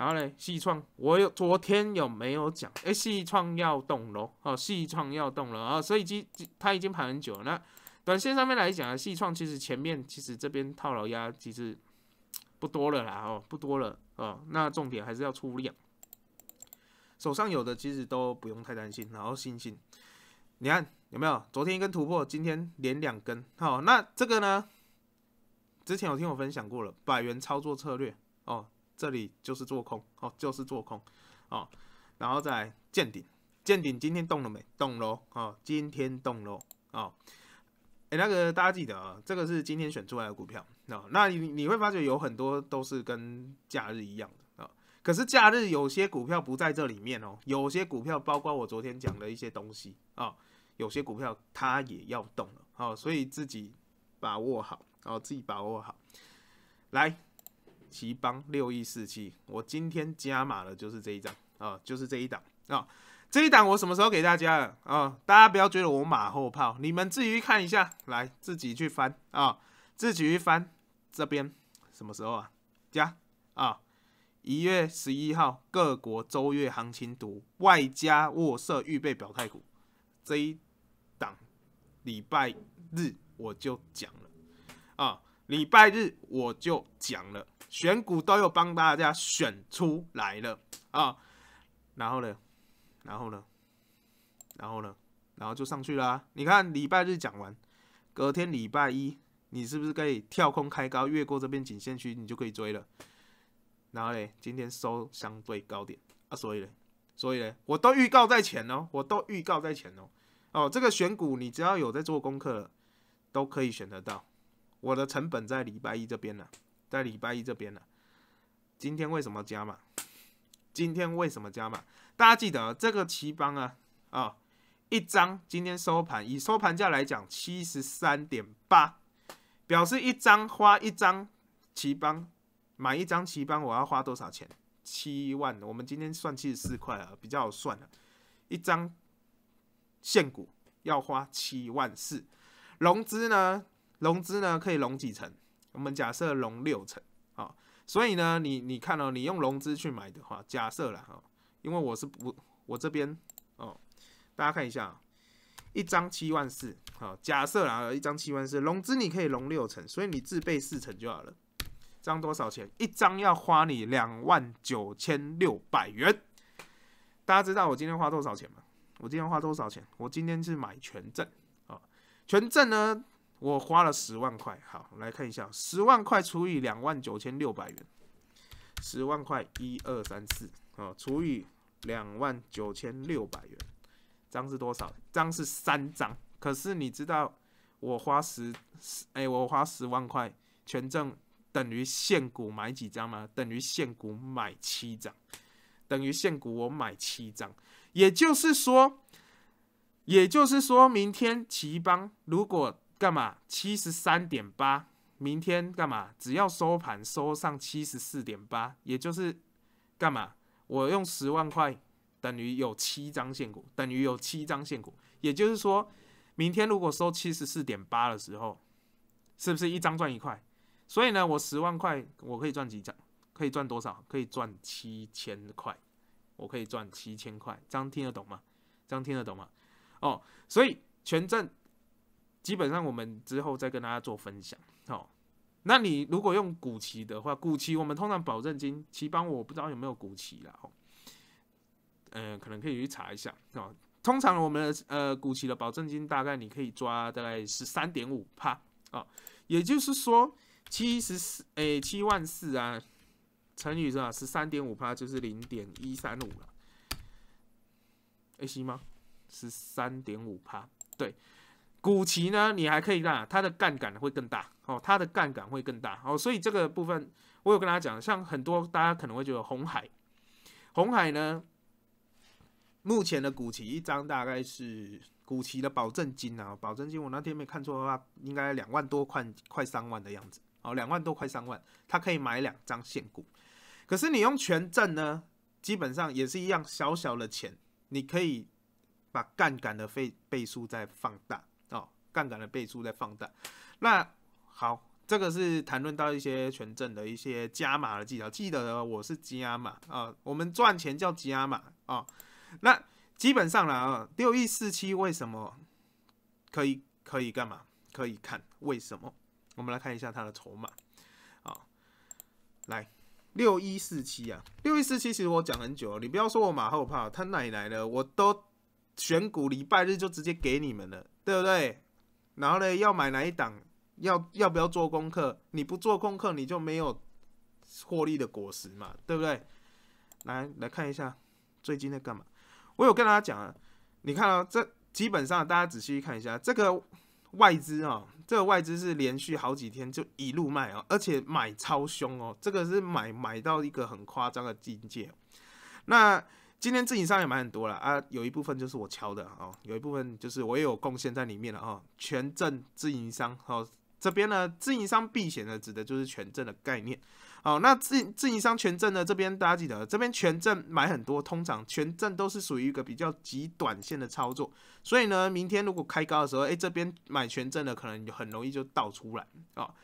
然后呢，细创我有昨天有没有讲？哎，细创要动了哦，细创要动了啊，所以基它已经盘很久了。那短线上面来讲啊，细创其实前面其实这边套牢压其实不多了啦哦，不多了哦。那重点还是要出量，手上有的其实都不用太担心，然后信心。你看有没有昨天一根突破，今天连两根好，那这个呢？之前有听我分享过了，百元操作策略哦。这里就是做空哦，就是做空哦，然后再见顶，见顶今天动了没？动了哦，今天动了哦。哎，那个大家记得啊，这个是今天选出来的股票啊。那你你会发觉有很多都是跟假日一样的啊。可是假日有些股票不在这里面哦，有些股票包括我昨天讲的一些东西啊，有些股票它也要动了哦，所以自己把握好哦，自己把握好，来。奇邦六亿四七，我今天加码的就是这一张啊，就是这一档啊，这一档我什么时候给大家啊？大家不要觉得我马后炮，你们己去看一下，来自己去翻啊，自己去翻。这边什么时候啊？加啊，一月十一号各国周月行情图，外加沃瑟预备表态股，这一档礼拜日我就讲了啊，礼拜日我就讲了。选股都有帮大家选出来了啊，然后呢，然后呢，然后呢，然后就上去啦。你看礼拜日讲完，隔天礼拜一，你是不是可以跳空开高，越过这边颈线区，你就可以追了。然后呢，今天收相对高点啊，所以呢，所以呢，我都预告在前哦，我都预告在前哦。哦，这个选股你只要有在做功课，都可以选得到。我的成本在礼拜一这边呢。在礼拜一这边呢，今天为什么加码？今天为什么加码？大家记得这个旗邦啊，啊，一张今天收盘以收盘价来讲，七十三点八，表示一张花一张旗邦买一张旗邦，我要花多少钱？七万，我们今天算七十四块啊，比较好算啊，一张现股要花七万四，融资呢，融资呢可以融几成？我们假设融六成，好，所以呢，你你看到，你用融资去买的话，假设了哈，因为我是不，我这边哦，大家看一下，一张七万四，好，假设啦，一张七万四，融资你可以融六成，所以你自备四成就好了。一张多少钱？一张要花你两万九千六百元。大家知道我今天花多少钱吗？我今天花多少钱？我今天是买权证啊，权证呢？我花了十万块，好，来看一下，十万块除以两万九千六百元，十万块一二三四，哦，除以两万九千六百元，张是多少？张是三张。可是你知道我花十，哎，我花十万块权证等于现股买几张吗？等于现股买七张，等于现股我买七张，也就是说，也就是说，明天齐邦如果干嘛？七十三点八，明天干嘛？只要收盘收上七十四点八，也就是干嘛？我用十万块，等于有七张现股，等于有七张现股。也就是说，明天如果收七十四点八的时候，是不是一张赚一块？所以呢，我十万块，我可以赚几张？可以赚多少？可以赚七千块。我可以赚七千块，这样听得懂吗？这样听得懂吗？哦，所以全证。基本上我们之后再跟大家做分享，好。那你如果用股期的话，股期我们通常保证金期帮我不知道有没有股期啦，哦，嗯，可能可以去查一下，哦。通常我们呃股期的保证金大概你可以抓大概是三点五帕，哦，也就是说七十四，诶七万四啊，乘以是吧？十三点五帕就是零点一三五了，AC 吗？十三点五帕，对。古奇呢，你还可以啦，它的杠杆会更大哦，它的杠杆会更大哦，所以这个部分我有跟大家讲，像很多大家可能会觉得红海，红海呢，目前的古奇一张大概是古奇的保证金啊，保证金我那天没看错的话，应该两万多块，快三万的样子哦，两万多快三万，它可以买两张现股，可是你用权证呢，基本上也是一样，小小的钱你可以把杠杆的费倍数再放大。杠杆的倍数在放大，那好，这个是谈论到一些权证的一些加码的技巧。记得我是加码啊，我们赚钱叫加码啊。那基本上了啊，六一四七为什么可以可以干嘛？可以看为什么？我们来看一下它的筹码啊。来，六一四七啊，六一四七其实我讲很久了，你不要说我马后炮，他哪来的？我都选股礼拜日就直接给你们了，对不对？然后呢？要买哪一档？要要不要做功课？你不做功课，你就没有获利的果实嘛，对不对？来，来看一下最近在干嘛。我有跟大家讲啊，你看啊，这基本上大家仔细看一下，这个外资啊，这个外资是连续好几天就一路卖啊，而且买超凶哦，这个是买买到一个很夸张的境界。那今天自营商也买很多了啊，有一部分就是我敲的哦，有一部分就是我也有贡献在里面了哦。权证自营商哦，这边呢，自营商避险呢，指的就是权证的概念哦。那自自营商权证呢，这边大家记得，这边权证买很多，通常权证都是属于一个比较极短线的操作，所以呢，明天如果开高的时候，哎，这边买权证的可能就很容易就倒出来哦。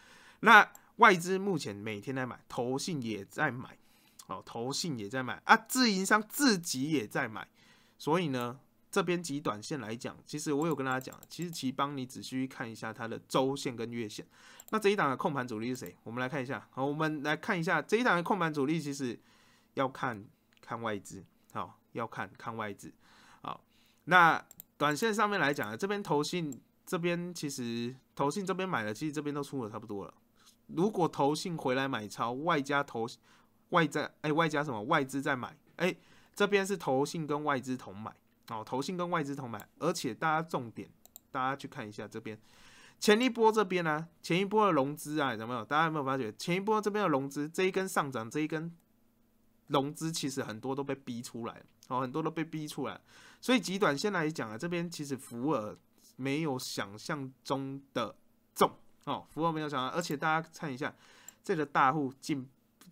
那外资目前每天在买，投信也在买。哦，投信也在买啊，自营商自己也在买，所以呢，这边及短线来讲，其实我有跟大家讲，其实其帮你仔细看一下它的周线跟月线。那这一档的控盘主力是谁？我们来看一下。好，我们来看一下这一档的控盘主力，其实要看看外资，好，要看看外资。好，那短线上面来讲，这边投信这边其实投信这边买了，其实这边都出的差不多了。如果投信回来买超，外加投。外在哎，外加什么外资在买哎？这边是投信跟外资同买哦，投信跟外资同买，而且大家重点，大家去看一下这边前一波这边呢，前一波的融资啊有没有？大家有没有发觉前一波这边的融资这一根上涨这一根融资其实很多都被逼出来哦，很多都被逼出来，所以极短线来讲啊，这边其实福尔没有想象中的重哦，福尔没有想到，而且大家看一下这个大户进。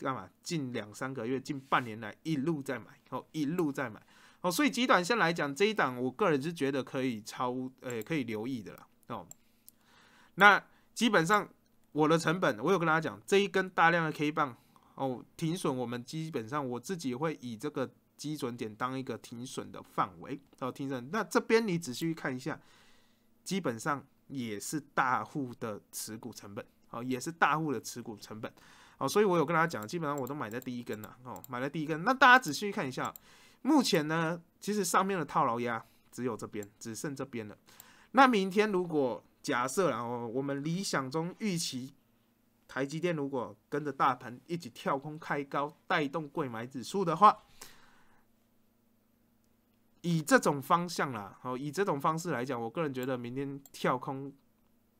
干嘛？近两三个月，近半年来一路在买哦，一路在买哦，所以极短线来讲，这一档我个人是觉得可以超，呃，可以留意的了哦。那基本上我的成本，我有跟大家讲，这一根大量的 K 棒哦，停损我们基本上我自己会以这个基准点当一个停损的范围哦，停损。那这边你仔细看一下，基本上也是大户的持股成本哦，也是大户的持股成本。哦，所以我有跟大家讲，基本上我都买在第一根了。哦，买了第一根，那大家仔细看一下，目前呢，其实上面的套牢压只有这边，只剩这边了。那明天如果假设，然后我们理想中预期，台积电如果跟着大盘一起跳空开高，带动贵买指数的话，以这种方向啦，哦，以这种方式来讲，我个人觉得明天跳空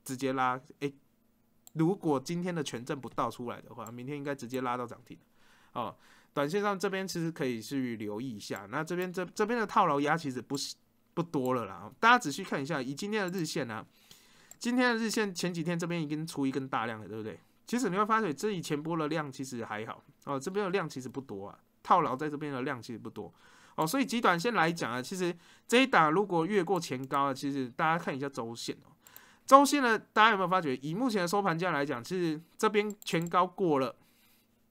直接拉，哎。如果今天的权证不倒出来的话，明天应该直接拉到涨停。哦，短线上这边其实可以去留意一下。那这边这这边的套牢压其实不是不多了啦。大家仔细看一下，以今天的日线呢，今天的日线前几天这边已经出一根大量的，对不对？其实你会发现，这以前波的量其实还好。哦，这边的量其实不多啊，套牢在这边的量其实不多。哦，所以极短线来讲啊，其实这一打如果越过前高啊，其实大家看一下周线哦。周线呢？大家有没有发觉？以目前的收盘价来讲，其实这边全高过了，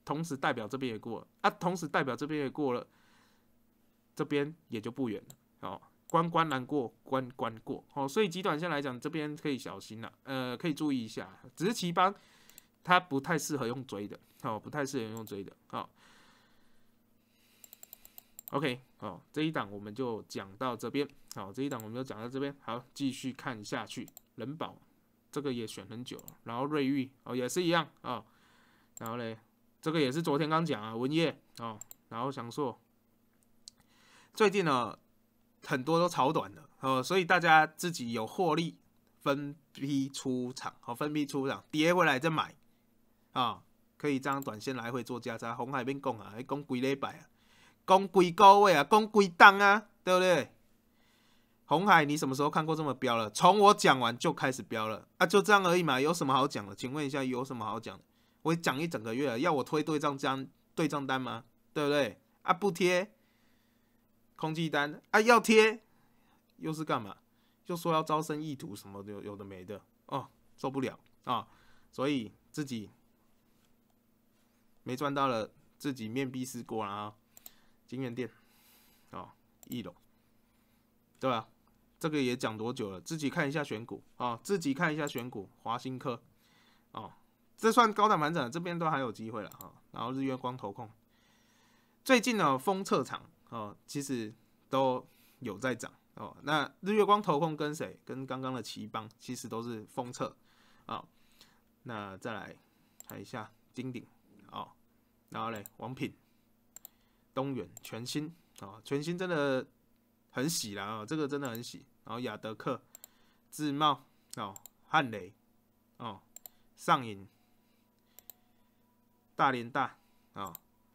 同时代表这边也过了啊，同时代表这边也过了，这边也就不远了。哦。关关难过关关过。哦，所以极短线来讲，这边可以小心了，呃，可以注意一下。只是旗帮它不太适合用追的，哦，不太适合用追的。好，OK，好，这一档我们就讲到这边。好，这一档我们就讲到这边。好，继续看下去。人保这个也选很久，然后瑞玉哦也是一样啊，然后嘞这个也是昨天刚讲啊，文业哦，然后翔硕，最近呢很多都炒短的哦，所以大家自己有获利分批出场，好分批出场跌回来再买啊，可以这样短线来回做加仓，红海边攻啊，攻几礼拜啊，攻几高位啊，攻几档啊，对不对？红海，你什么时候看过这么飙了？从我讲完就开始飙了啊，就这样而已嘛，有什么好讲的？请问一下，有什么好讲？的？我讲一整个月，了，要我推对账单？对账单吗？对不对？啊，不贴空气单啊，要贴又是干嘛？就说要招生意图什么，的，有的没的哦，受不了啊，所以自己没赚到了，自己面壁思过了啊。金源店哦，一楼，对吧？这个也讲多久了？自己看一下选股啊，自己看一下选股。华新科啊，这算高档盘整，这边都还有机会了哦。然后日月光投控，最近呢封测场哦，其实都有在涨哦。那日月光投控跟谁？跟刚刚的奇邦，其实都是封测啊。那再来看一下金鼎啊，然后嘞王品、东元、全新啊，全新真的很喜啦啊，这个真的很喜。然后亚德克、自贸哦、汉雷哦、上影、大连大啊、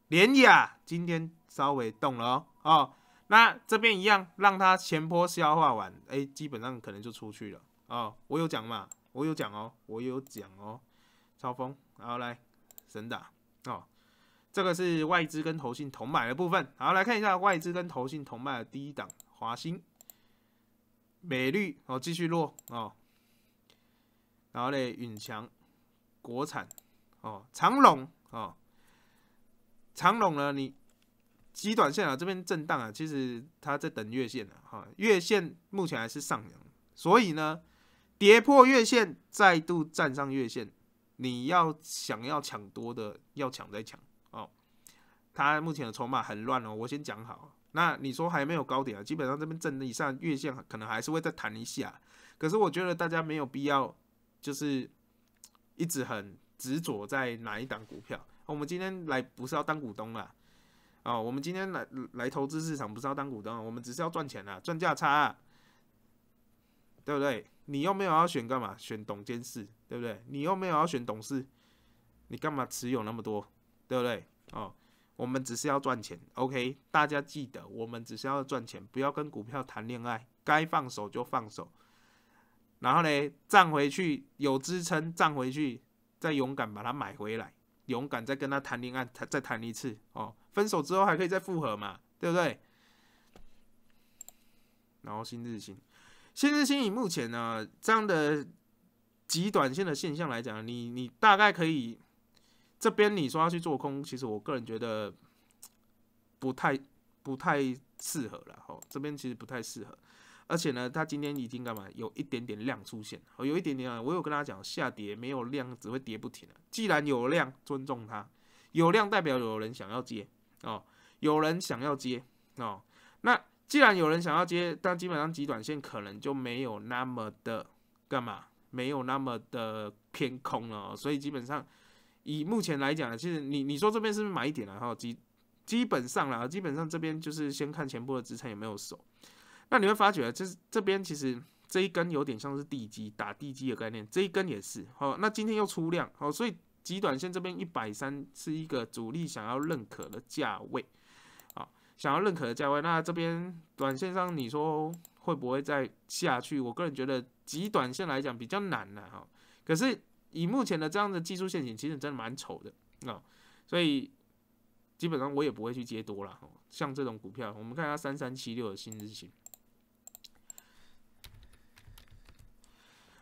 连雅今天稍微动了哦，哦，那这边一样，让它前坡消化完，哎，基本上可能就出去了哦。我有讲嘛，我有讲哦，我有讲哦。超风，然后来神打哦，这个是外资跟投信同买的部分，好来看一下外资跟投信同买的第一档华兴。美绿哦继续落哦，然后嘞永强国产哦长隆哦长隆呢你极短线啊这边震荡啊其实它在等月线啊，哈月线目前还是上扬，所以呢跌破月线再度站上月线，你要想要抢多的要抢再抢哦，它目前的筹码很乱哦，我先讲好。那你说还没有高点啊？基本上这边整理上月线可能还是会再弹一下，可是我觉得大家没有必要，就是一直很执着在哪一档股票。我们今天来不是要当股东啦，哦，我们今天来来投资市场不是要当股东，我们只是要赚钱啦，赚价差，对不对？你又没有要选干嘛？选董监事，对不对？你又没有要选董事，你干嘛持有那么多，对不对？哦。我们只是要赚钱，OK？大家记得，我们只是要赚钱，不要跟股票谈恋爱。该放手就放手，然后呢，涨回去有支撑，涨回去再勇敢把它买回来，勇敢再跟他谈恋爱，再再谈一次哦。分手之后还可以再复合嘛，对不对？然后新日新，新日新以目前呢这样的极短线的现象来讲，你你大概可以。这边你说要去做空，其实我个人觉得不太不太适合了哈。这边其实不太适合，而且呢，它今天已经干嘛？有一点点量出现，哦，有一点点啊，我有跟大家讲，下跌没有量只会跌不停了。既然有量，尊重它，有量代表有人想要接哦，有人想要接哦。那既然有人想要接，但基本上极短线可能就没有那么的干嘛，没有那么的偏空了，所以基本上。以目前来讲，其实你你说这边是不是买一点了哈？基基本上啦，基本上这边就是先看前波的支撑有没有守。那你会发觉，就是这边其实这一根有点像是地基打地基的概念，这一根也是好。那今天又出量好，所以极短线这边一百三是一个主力想要认可的价位，啊，想要认可的价位。那这边短线上你说会不会再下去？我个人觉得极短线来讲比较难了哈，可是。以目前的这样的技术陷阱，其实真的蛮丑的啊，所以基本上我也不会去接多了。像这种股票，我们看下三三七六的新日新。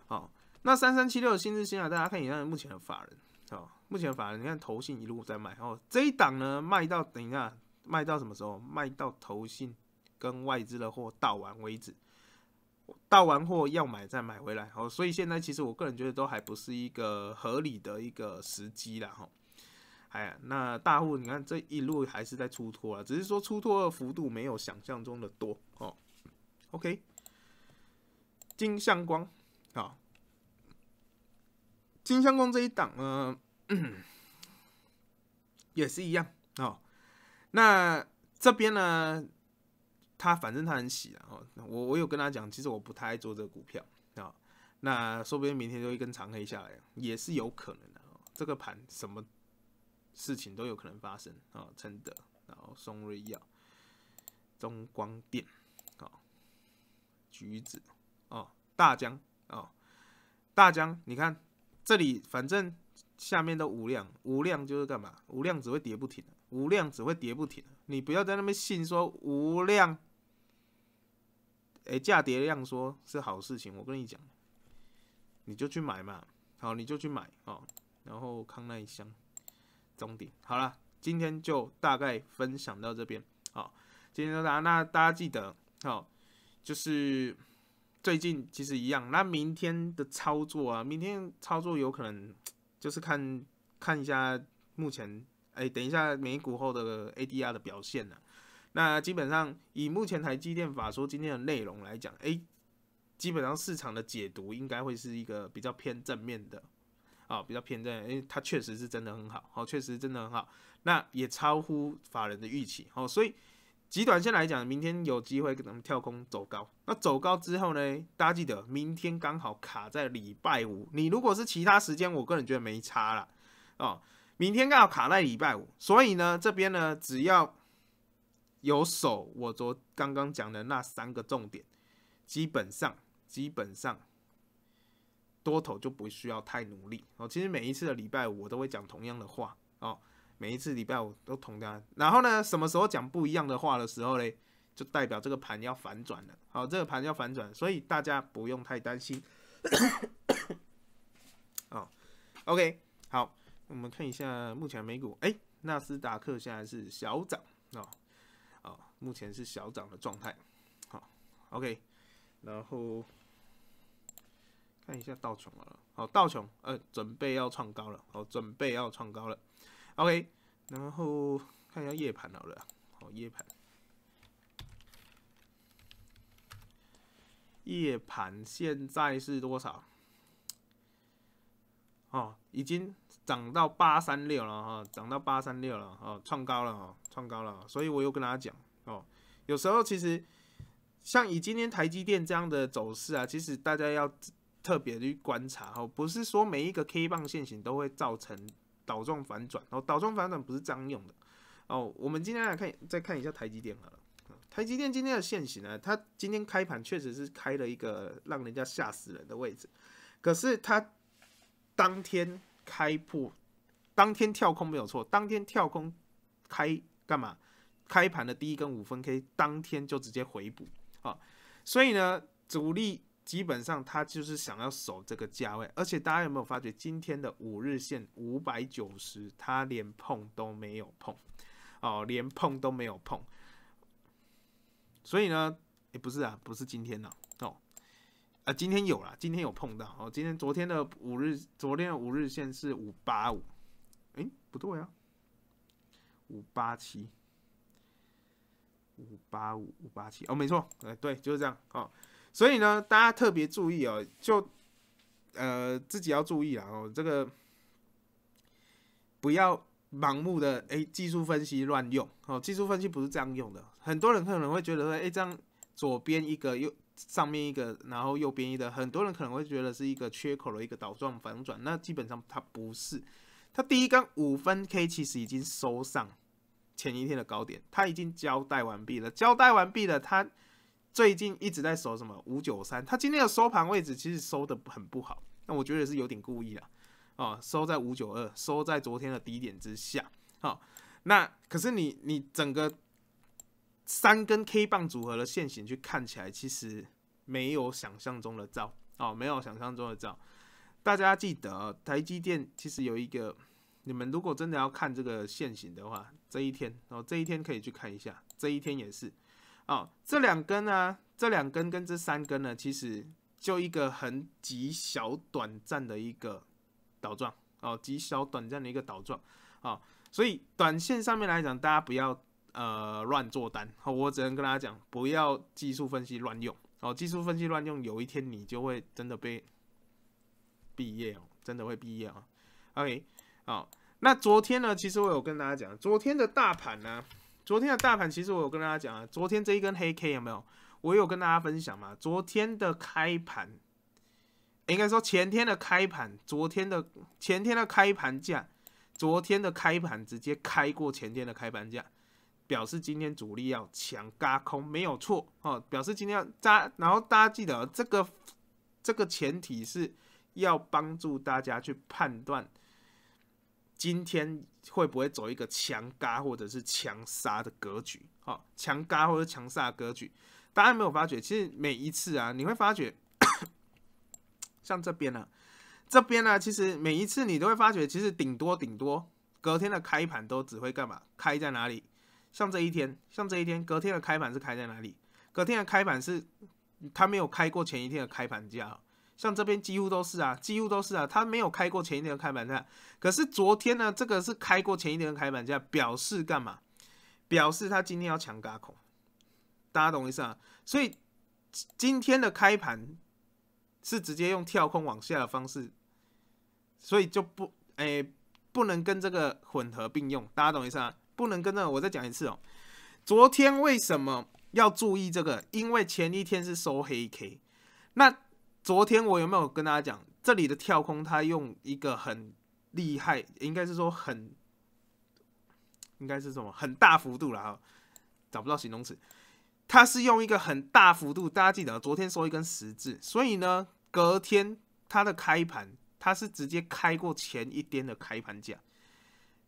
好，那三三七六的新日新啊，大家看一下目前的法人哦，目前法人，你看投信一路在卖哦，这一档呢卖到等一下卖到什么时候？卖到投信跟外资的货到完为止。到完货要买再买回来哦，所以现在其实我个人觉得都还不是一个合理的一个时机啦哈。哎呀，那大户你看这一路还是在出脱啊，只是说出脱的幅度没有想象中的多哦。OK，金相光，哦，金相光这一档呢 也是一样啊。那这边呢？他反正他很喜，啊，哦，我我有跟他讲，其实我不太爱做这个股票啊。那说不定明天就一根长黑下来，也是有可能的。这个盘什么事情都有可能发生啊。承德，然后松瑞药、中光电，啊，橘子，啊，大疆，啊，大疆，你看这里反正下面都无量，无量就是干嘛？无量只会跌不停无量只会跌不停你不要在那边信说无量。哎，价跌量说是好事情，我跟你讲，你就去买嘛，好，你就去买哦，然后看那一箱，中底好了，今天就大概分享到这边，好，今天就到那，大家记得好，就是最近其实一样，那明天的操作啊，明天操作有可能就是看看一下目前，哎，等一下美股后的 ADR 的表现呢。那基本上以目前台积电法说今天的内容来讲，诶，基本上市场的解读应该会是一个比较偏正面的，啊，比较偏正，因为它确实是真的很好，好，确实真的很好，那也超乎法人的预期，哦，所以极短线来讲，明天有机会可能跳空走高，那走高之后呢，大家记得明天刚好卡在礼拜五，你如果是其他时间，我个人觉得没差了，哦，明天刚好卡在礼拜五，所以呢，这边呢，只要。有手，我昨刚刚讲的那三个重点，基本上基本上多头就不需要太努力哦。其实每一次的礼拜五我都会讲同样的话哦，每一次礼拜五都同样然后呢，什么时候讲不一样的话的时候呢？就代表这个盘要反转了，好，这个盘要反转，所以大家不用太担心哦。OK，好，我们看一下目前美股，哎，纳斯达克现在是小涨啊。目前是小涨的状态，好，OK，然后看一下道琼了，好，道琼呃，准备要创高了，好，准备要创高了，OK，然后看一下夜盘好了，好，夜盘，夜盘现在是多少？哦，已经涨到八三六了哈，涨到八三六了哦，创高了哦，创高了，所以我又跟大家讲。哦，有时候其实像以今天台积电这样的走势啊，其实大家要特别去观察哦，不是说每一个 K 棒线型都会造成倒状反转，哦，倒状反转不是这样用的哦。我们今天来看，再看一下台积电好了。台积电今天的线形呢，它今天开盘确实是开了一个让人家吓死人的位置，可是它当天开铺，当天跳空没有错，当天跳空开干嘛？开盘的第一根五分 K，当天就直接回补啊，所以呢，主力基本上他就是想要守这个价位，而且大家有没有发觉今天的五日线五百九十，他连碰都没有碰哦，连碰都没有碰。所以呢，也不是啊，不是今天了哦，啊，今天有了，今天有碰到哦，今天昨天的五日，昨天的五日线是五八五，哎，不对呀，五八七。五八五五八七哦，没错，哎，对，就是这样哦。所以呢，大家特别注意哦，就呃自己要注意啊哦，这个不要盲目的哎技术分析乱用哦，技术分析不是这样用的。很多人可能会觉得说，哎，这样左边一个，右上面一个，然后右边一个，很多人可能会觉得是一个缺口的一个倒转反转，那基本上它不是，它第一根五分 K 其实已经收上。前一天的高点，他已经交代完毕了。交代完毕了，他最近一直在守什么五九三？他今天的收盘位置其实收的很不好，那我觉得是有点故意了。啊，收在五九二，收在昨天的低点之下。好，那可是你你整个三根 K 棒组合的线型去看起来，其实没有想象中的糟。哦，没有想象中的糟。大家记得，台积电其实有一个。你们如果真的要看这个线型的话，这一天哦，这一天可以去看一下，这一天也是，哦，这两根呢，这两根跟这三根呢，其实就一个很极小短暂的一个倒状哦，极小短暂的一个倒状哦。所以短线上面来讲，大家不要呃乱做单哦，我只能跟大家讲，不要技术分析乱用哦，技术分析乱用，有一天你就会真的被毕业哦，真的会毕业啊，OK，好。那昨天呢？其实我有跟大家讲，昨天的大盘呢，昨天的大盘其实我有跟大家讲啊。昨天这一根黑 K 有没有？我有跟大家分享嘛？昨天的开盘，应该说前天的开盘，昨天的前天的开盘价，昨天的开盘直接开过前天的开盘价，表示今天主力要抢嘎空，没有错哦。表示今天要扎，然后大家记得这个这个前提是要帮助大家去判断。今天会不会走一个强嘎或者是强杀的格局？哦，强嘎或者强杀格局，大家没有发觉？其实每一次啊，你会发觉，像这边呢，这边呢，其实每一次你都会发觉，其实顶多顶多隔天的开盘都只会干嘛？开在哪里？像这一天，像这一天，隔天的开盘是开在哪里？隔天的开盘是它没有开过前一天的开盘价。像这边几乎都是啊，几乎都是啊，它没有开过前一天的开盘价。可是昨天呢，这个是开过前一天的开盘价，表示干嘛？表示它今天要抢嘎空，大家懂意思啊？所以今天的开盘是直接用跳空往下的方式，所以就不，哎，不能跟这个混合并用，大家懂意思啊？不能跟着我再讲一次哦。昨天为什么要注意这个？因为前一天是收黑 K，那。昨天我有没有跟大家讲，这里的跳空，它用一个很厉害，应该是说很，应该是什么，很大幅度了哈，找不到形容词，它是用一个很大幅度。大家记得昨天收一根十字，所以呢，隔天它的开盘，它是直接开过前一天的开盘价，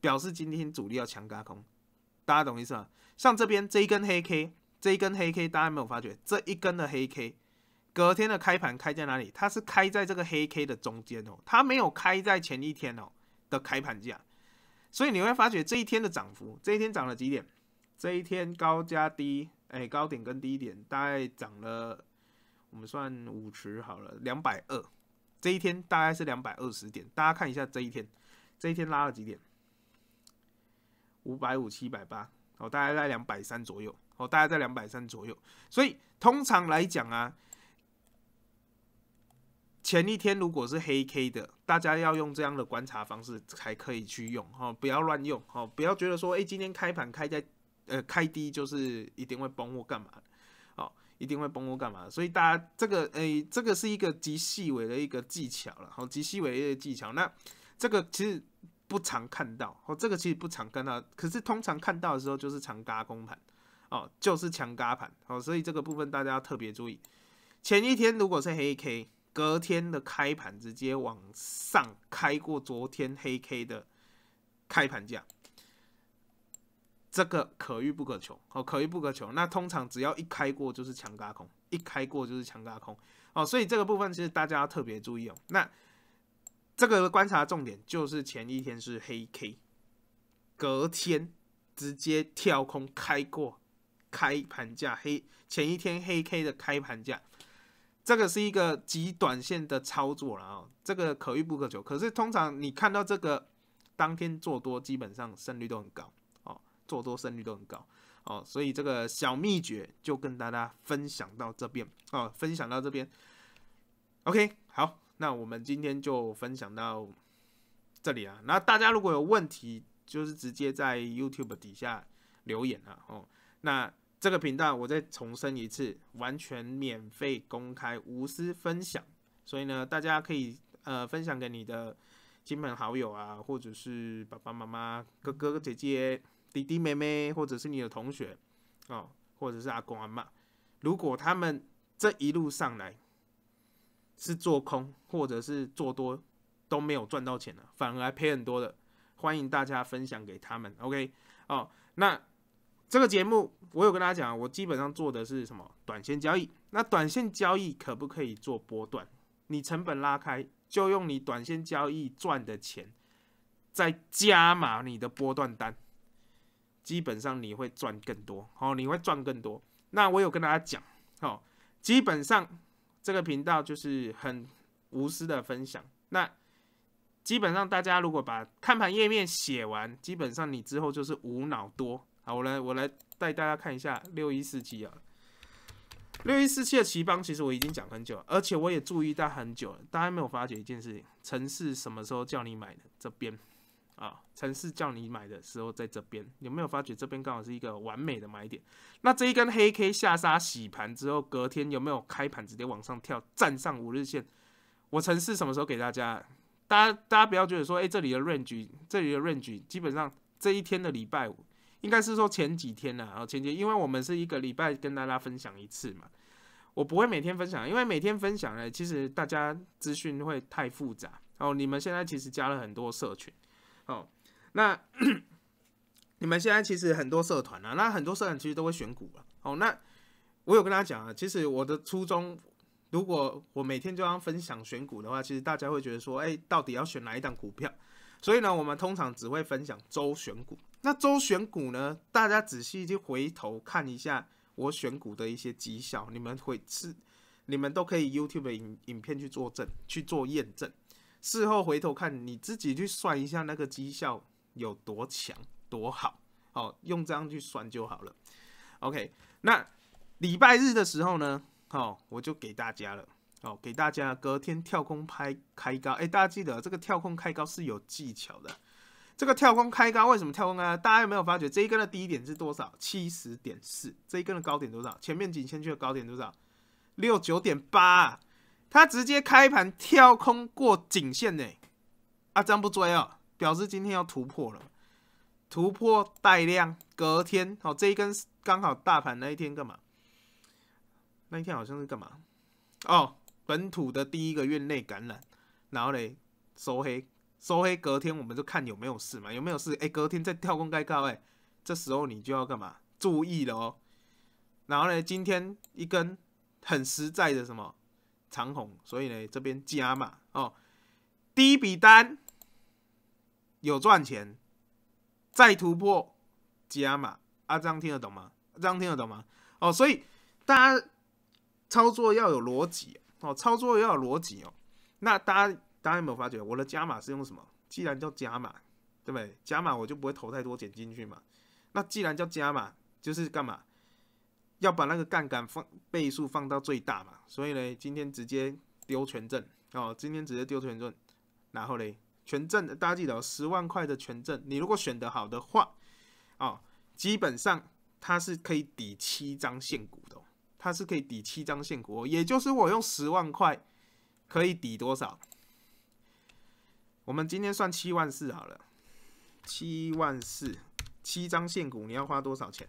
表示今天主力要强加空，大家懂意思吗？像这边这一根黑 K，这一根黑 K，大家有没有发觉这一根的黑 K。隔天的开盘开在哪里？它是开在这个黑 K 的中间哦，它没有开在前一天哦的开盘价，所以你会发觉这一天的涨幅，这一天涨了几点？这一天高加低，哎，高点跟低点大概涨了，我们算五池好了，两百二，这一天大概是两百二十点。大家看一下这一天，这一天拉了几点？五百五七百八，哦，大概在两百三左右，哦，大概在两百三左右。所以通常来讲啊。前一天如果是黑 K 的，大家要用这样的观察方式才可以去用哈，不要乱用哈，不要觉得说，哎，今天开盘开在呃开低就是一定会崩，我干嘛？好，一定会崩，我干嘛？所以大家这个哎，这个是一个极细微的一个技巧了，好，极细微的技巧。那这个其实不常看到，哦，这个其实不常看到，可是通常看到的时候就是长嘎空盘，哦，就是强嘎盘，哦，所以这个部分大家要特别注意。前一天如果是黑 K。隔天的开盘直接往上开过昨天黑 K 的开盘价，这个可遇不可求哦，可遇不可求。那通常只要一开过就是强嘎空，一开过就是强嘎空哦。所以这个部分其实大家要特别注意哦。那这个观察重点就是前一天是黑 K，隔天直接跳空开过开盘价，黑前一天黑 K 的开盘价。这个是一个极短线的操作了哦，这个可遇不可求。可是通常你看到这个当天做多，基本上胜率都很高哦，做多胜率都很高哦。所以这个小秘诀就跟大家分享到这边哦，分享到这边。OK，好，那我们今天就分享到这里啊。那大家如果有问题，就是直接在 YouTube 底下留言啊哦，那。这个频道我再重申一次，完全免费、公开、无私分享，所以呢，大家可以呃分享给你的亲朋好友啊，或者是爸爸妈妈、哥哥姐姐、弟弟妹妹，或者是你的同学哦，或者是阿公阿妈。如果他们这一路上来是做空或者是做多都没有赚到钱的，反而赔很多的，欢迎大家分享给他们。OK 哦，那。这个节目我有跟大家讲，我基本上做的是什么短线交易。那短线交易可不可以做波段？你成本拉开，就用你短线交易赚的钱再加码你的波段单，基本上你会赚更多。好，你会赚更多。那我有跟大家讲，好，基本上这个频道就是很无私的分享。那基本上大家如果把看盘页面写完，基本上你之后就是无脑多。好，我来，我来带大家看一下六一四七啊。六一四七的奇帮，其实我已经讲很久，了，而且我也注意到很久了。大家没有发觉一件事情：城市什么时候叫你买的？这边啊，城市叫你买的时候在这边。有没有发觉这边刚好是一个完美的买点？那这一根黑 K 下杀洗盘之后，隔天有没有开盘直接往上跳，站上五日线？我城市什么时候给大家？大家大家不要觉得说，哎，这里的 range，这里的 range 基本上这一天的礼拜五。应该是说前几天呢，哦，前几天，因为我们是一个礼拜跟大家分享一次嘛，我不会每天分享，因为每天分享呢，其实大家资讯会太复杂。哦，你们现在其实加了很多社群，哦，那 你们现在其实很多社团啊，那很多社团其实都会选股了，哦，那我有跟大家讲啊，其实我的初衷，如果我每天就要分享选股的话，其实大家会觉得说，哎，到底要选哪一档股票？所以呢，我们通常只会分享周选股。那周选股呢？大家仔细去回头看一下我选股的一些绩效，你们会是，你们都可以 YouTube 的影影片去作证，去做验证。事后回头看，你自己去算一下那个绩效有多强多好，哦，用这样去算就好了。OK，那礼拜日的时候呢，好我就给大家了，哦，给大家隔天跳空拍开高，哎大家记得这个跳空开高是有技巧的。这个跳空开高，为什么跳空开高？大家有没有发觉这一根的低点是多少？七十点四。这一根的高点多少？前面颈线区的高点多少？六九点八。它直接开盘跳空过颈线呢？啊，这样不追啊，表示今天要突破了。突破带量，隔天好，这一根刚好大盘那一天干嘛？那一天好像是干嘛？哦，本土的第一个院内感染，然后嘞收黑。收黑隔天我们就看有没有事嘛，有没有事？哎，隔天再跳空开高，哎，这时候你就要干嘛？注意了哦。然后呢，今天一根很实在的什么长红，所以呢，这边加嘛哦。第一笔单有赚钱，再突破加嘛。阿张听得懂吗？阿张听得懂吗？哦，所以大家操作要有逻辑哦，操作要有逻辑哦。那大家。大家有没有发觉我的加码是用什么？既然叫加码，对不对？加码我就不会投太多钱进去嘛。那既然叫加码，就是干嘛？要把那个杠杆放倍数放到最大嘛。所以呢，今天直接丢权证哦，今天直接丢权证。然后嘞，权证大家记得，十万块的权证，你如果选得好的话，哦，基本上它是可以抵七张现股的，它是可以抵七张现股，也就是我用十万块可以抵多少？我们今天算七万四好了，七万四，七张线股你要花多少钱？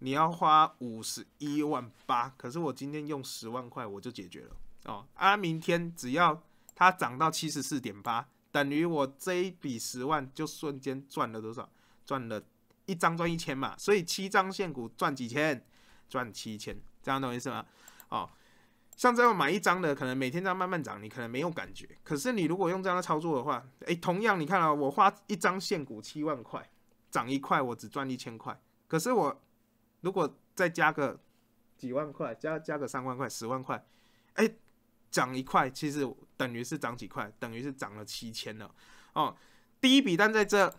你要花五十一万八，可是我今天用十万块我就解决了哦。啊，明天只要它涨到七十四点八，等于我这一笔十万就瞬间赚了多少？赚了一张赚一千嘛，所以七张线股赚几千？赚七千，这样懂意思吗？哦，像这样买一张的，可能每天这样慢慢涨，你可能没有感觉。可是你如果用这样的操作的话，哎，同样你看啊，我花一张现股七万块，涨一块，我只赚一千块。可是我如果再加个几万块，加加个三万块、十万块，哎，涨一块，其实等于是涨几块，等于是涨了七千了。哦，第一笔单在这，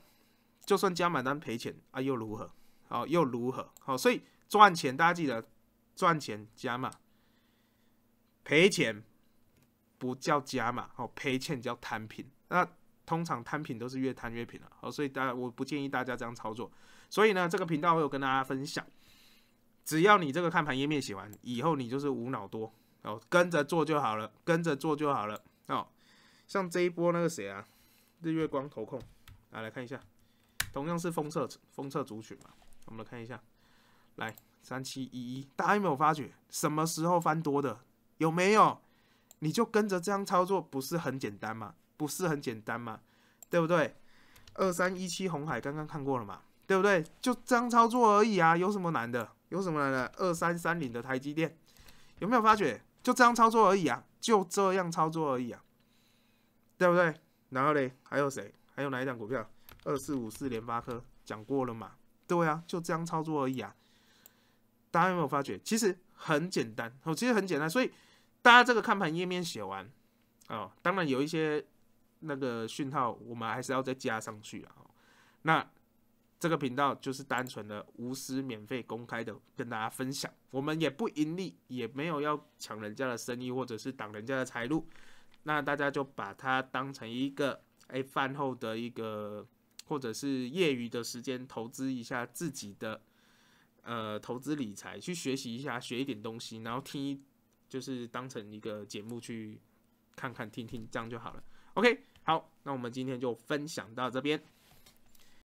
就算加买单赔钱啊，又如何？好，又如何？好，所以赚钱大家记得赚钱加嘛。赔钱不叫加码哦，赔钱叫摊平。那通常摊平都是越摊越平了，哦，所以大家我不建议大家这样操作。所以呢，这个频道我有跟大家分享，只要你这个看盘页面写完以后，你就是无脑多，哦，跟着做就好了，跟着做就好了。哦，像这一波那个谁啊，日月光投控，啊，来看一下，同样是封测封测主群嘛，我们来看一下，来三七一一，大家有没有发觉什么时候翻多的？有没有？你就跟着这样操作，不是很简单吗？不是很简单吗？对不对？二三一七红海刚刚看过了嘛？对不对？就这样操作而已啊，有什么难的？有什么难的？二三三零的台积电有没有发觉？就这样操作而已啊，就这样操作而已啊，对不对？然后嘞，还有谁？还有哪一档股票？二四五四联发科讲过了嘛？对啊，就这样操作而已啊。大家有没有发觉？其实很简单，哦，其实很简单，所以。大家这个看盘页面写完，哦，当然有一些那个讯号，我们还是要再加上去了。那这个频道就是单纯的无私、免费、公开的跟大家分享，我们也不盈利，也没有要抢人家的生意或者是挡人家的财路。那大家就把它当成一个哎饭后的一个或者是业余的时间，投资一下自己的呃投资理财，去学习一下，学一点东西，然后听。就是当成一个节目去看看、听听，这样就好了。OK，好，那我们今天就分享到这边。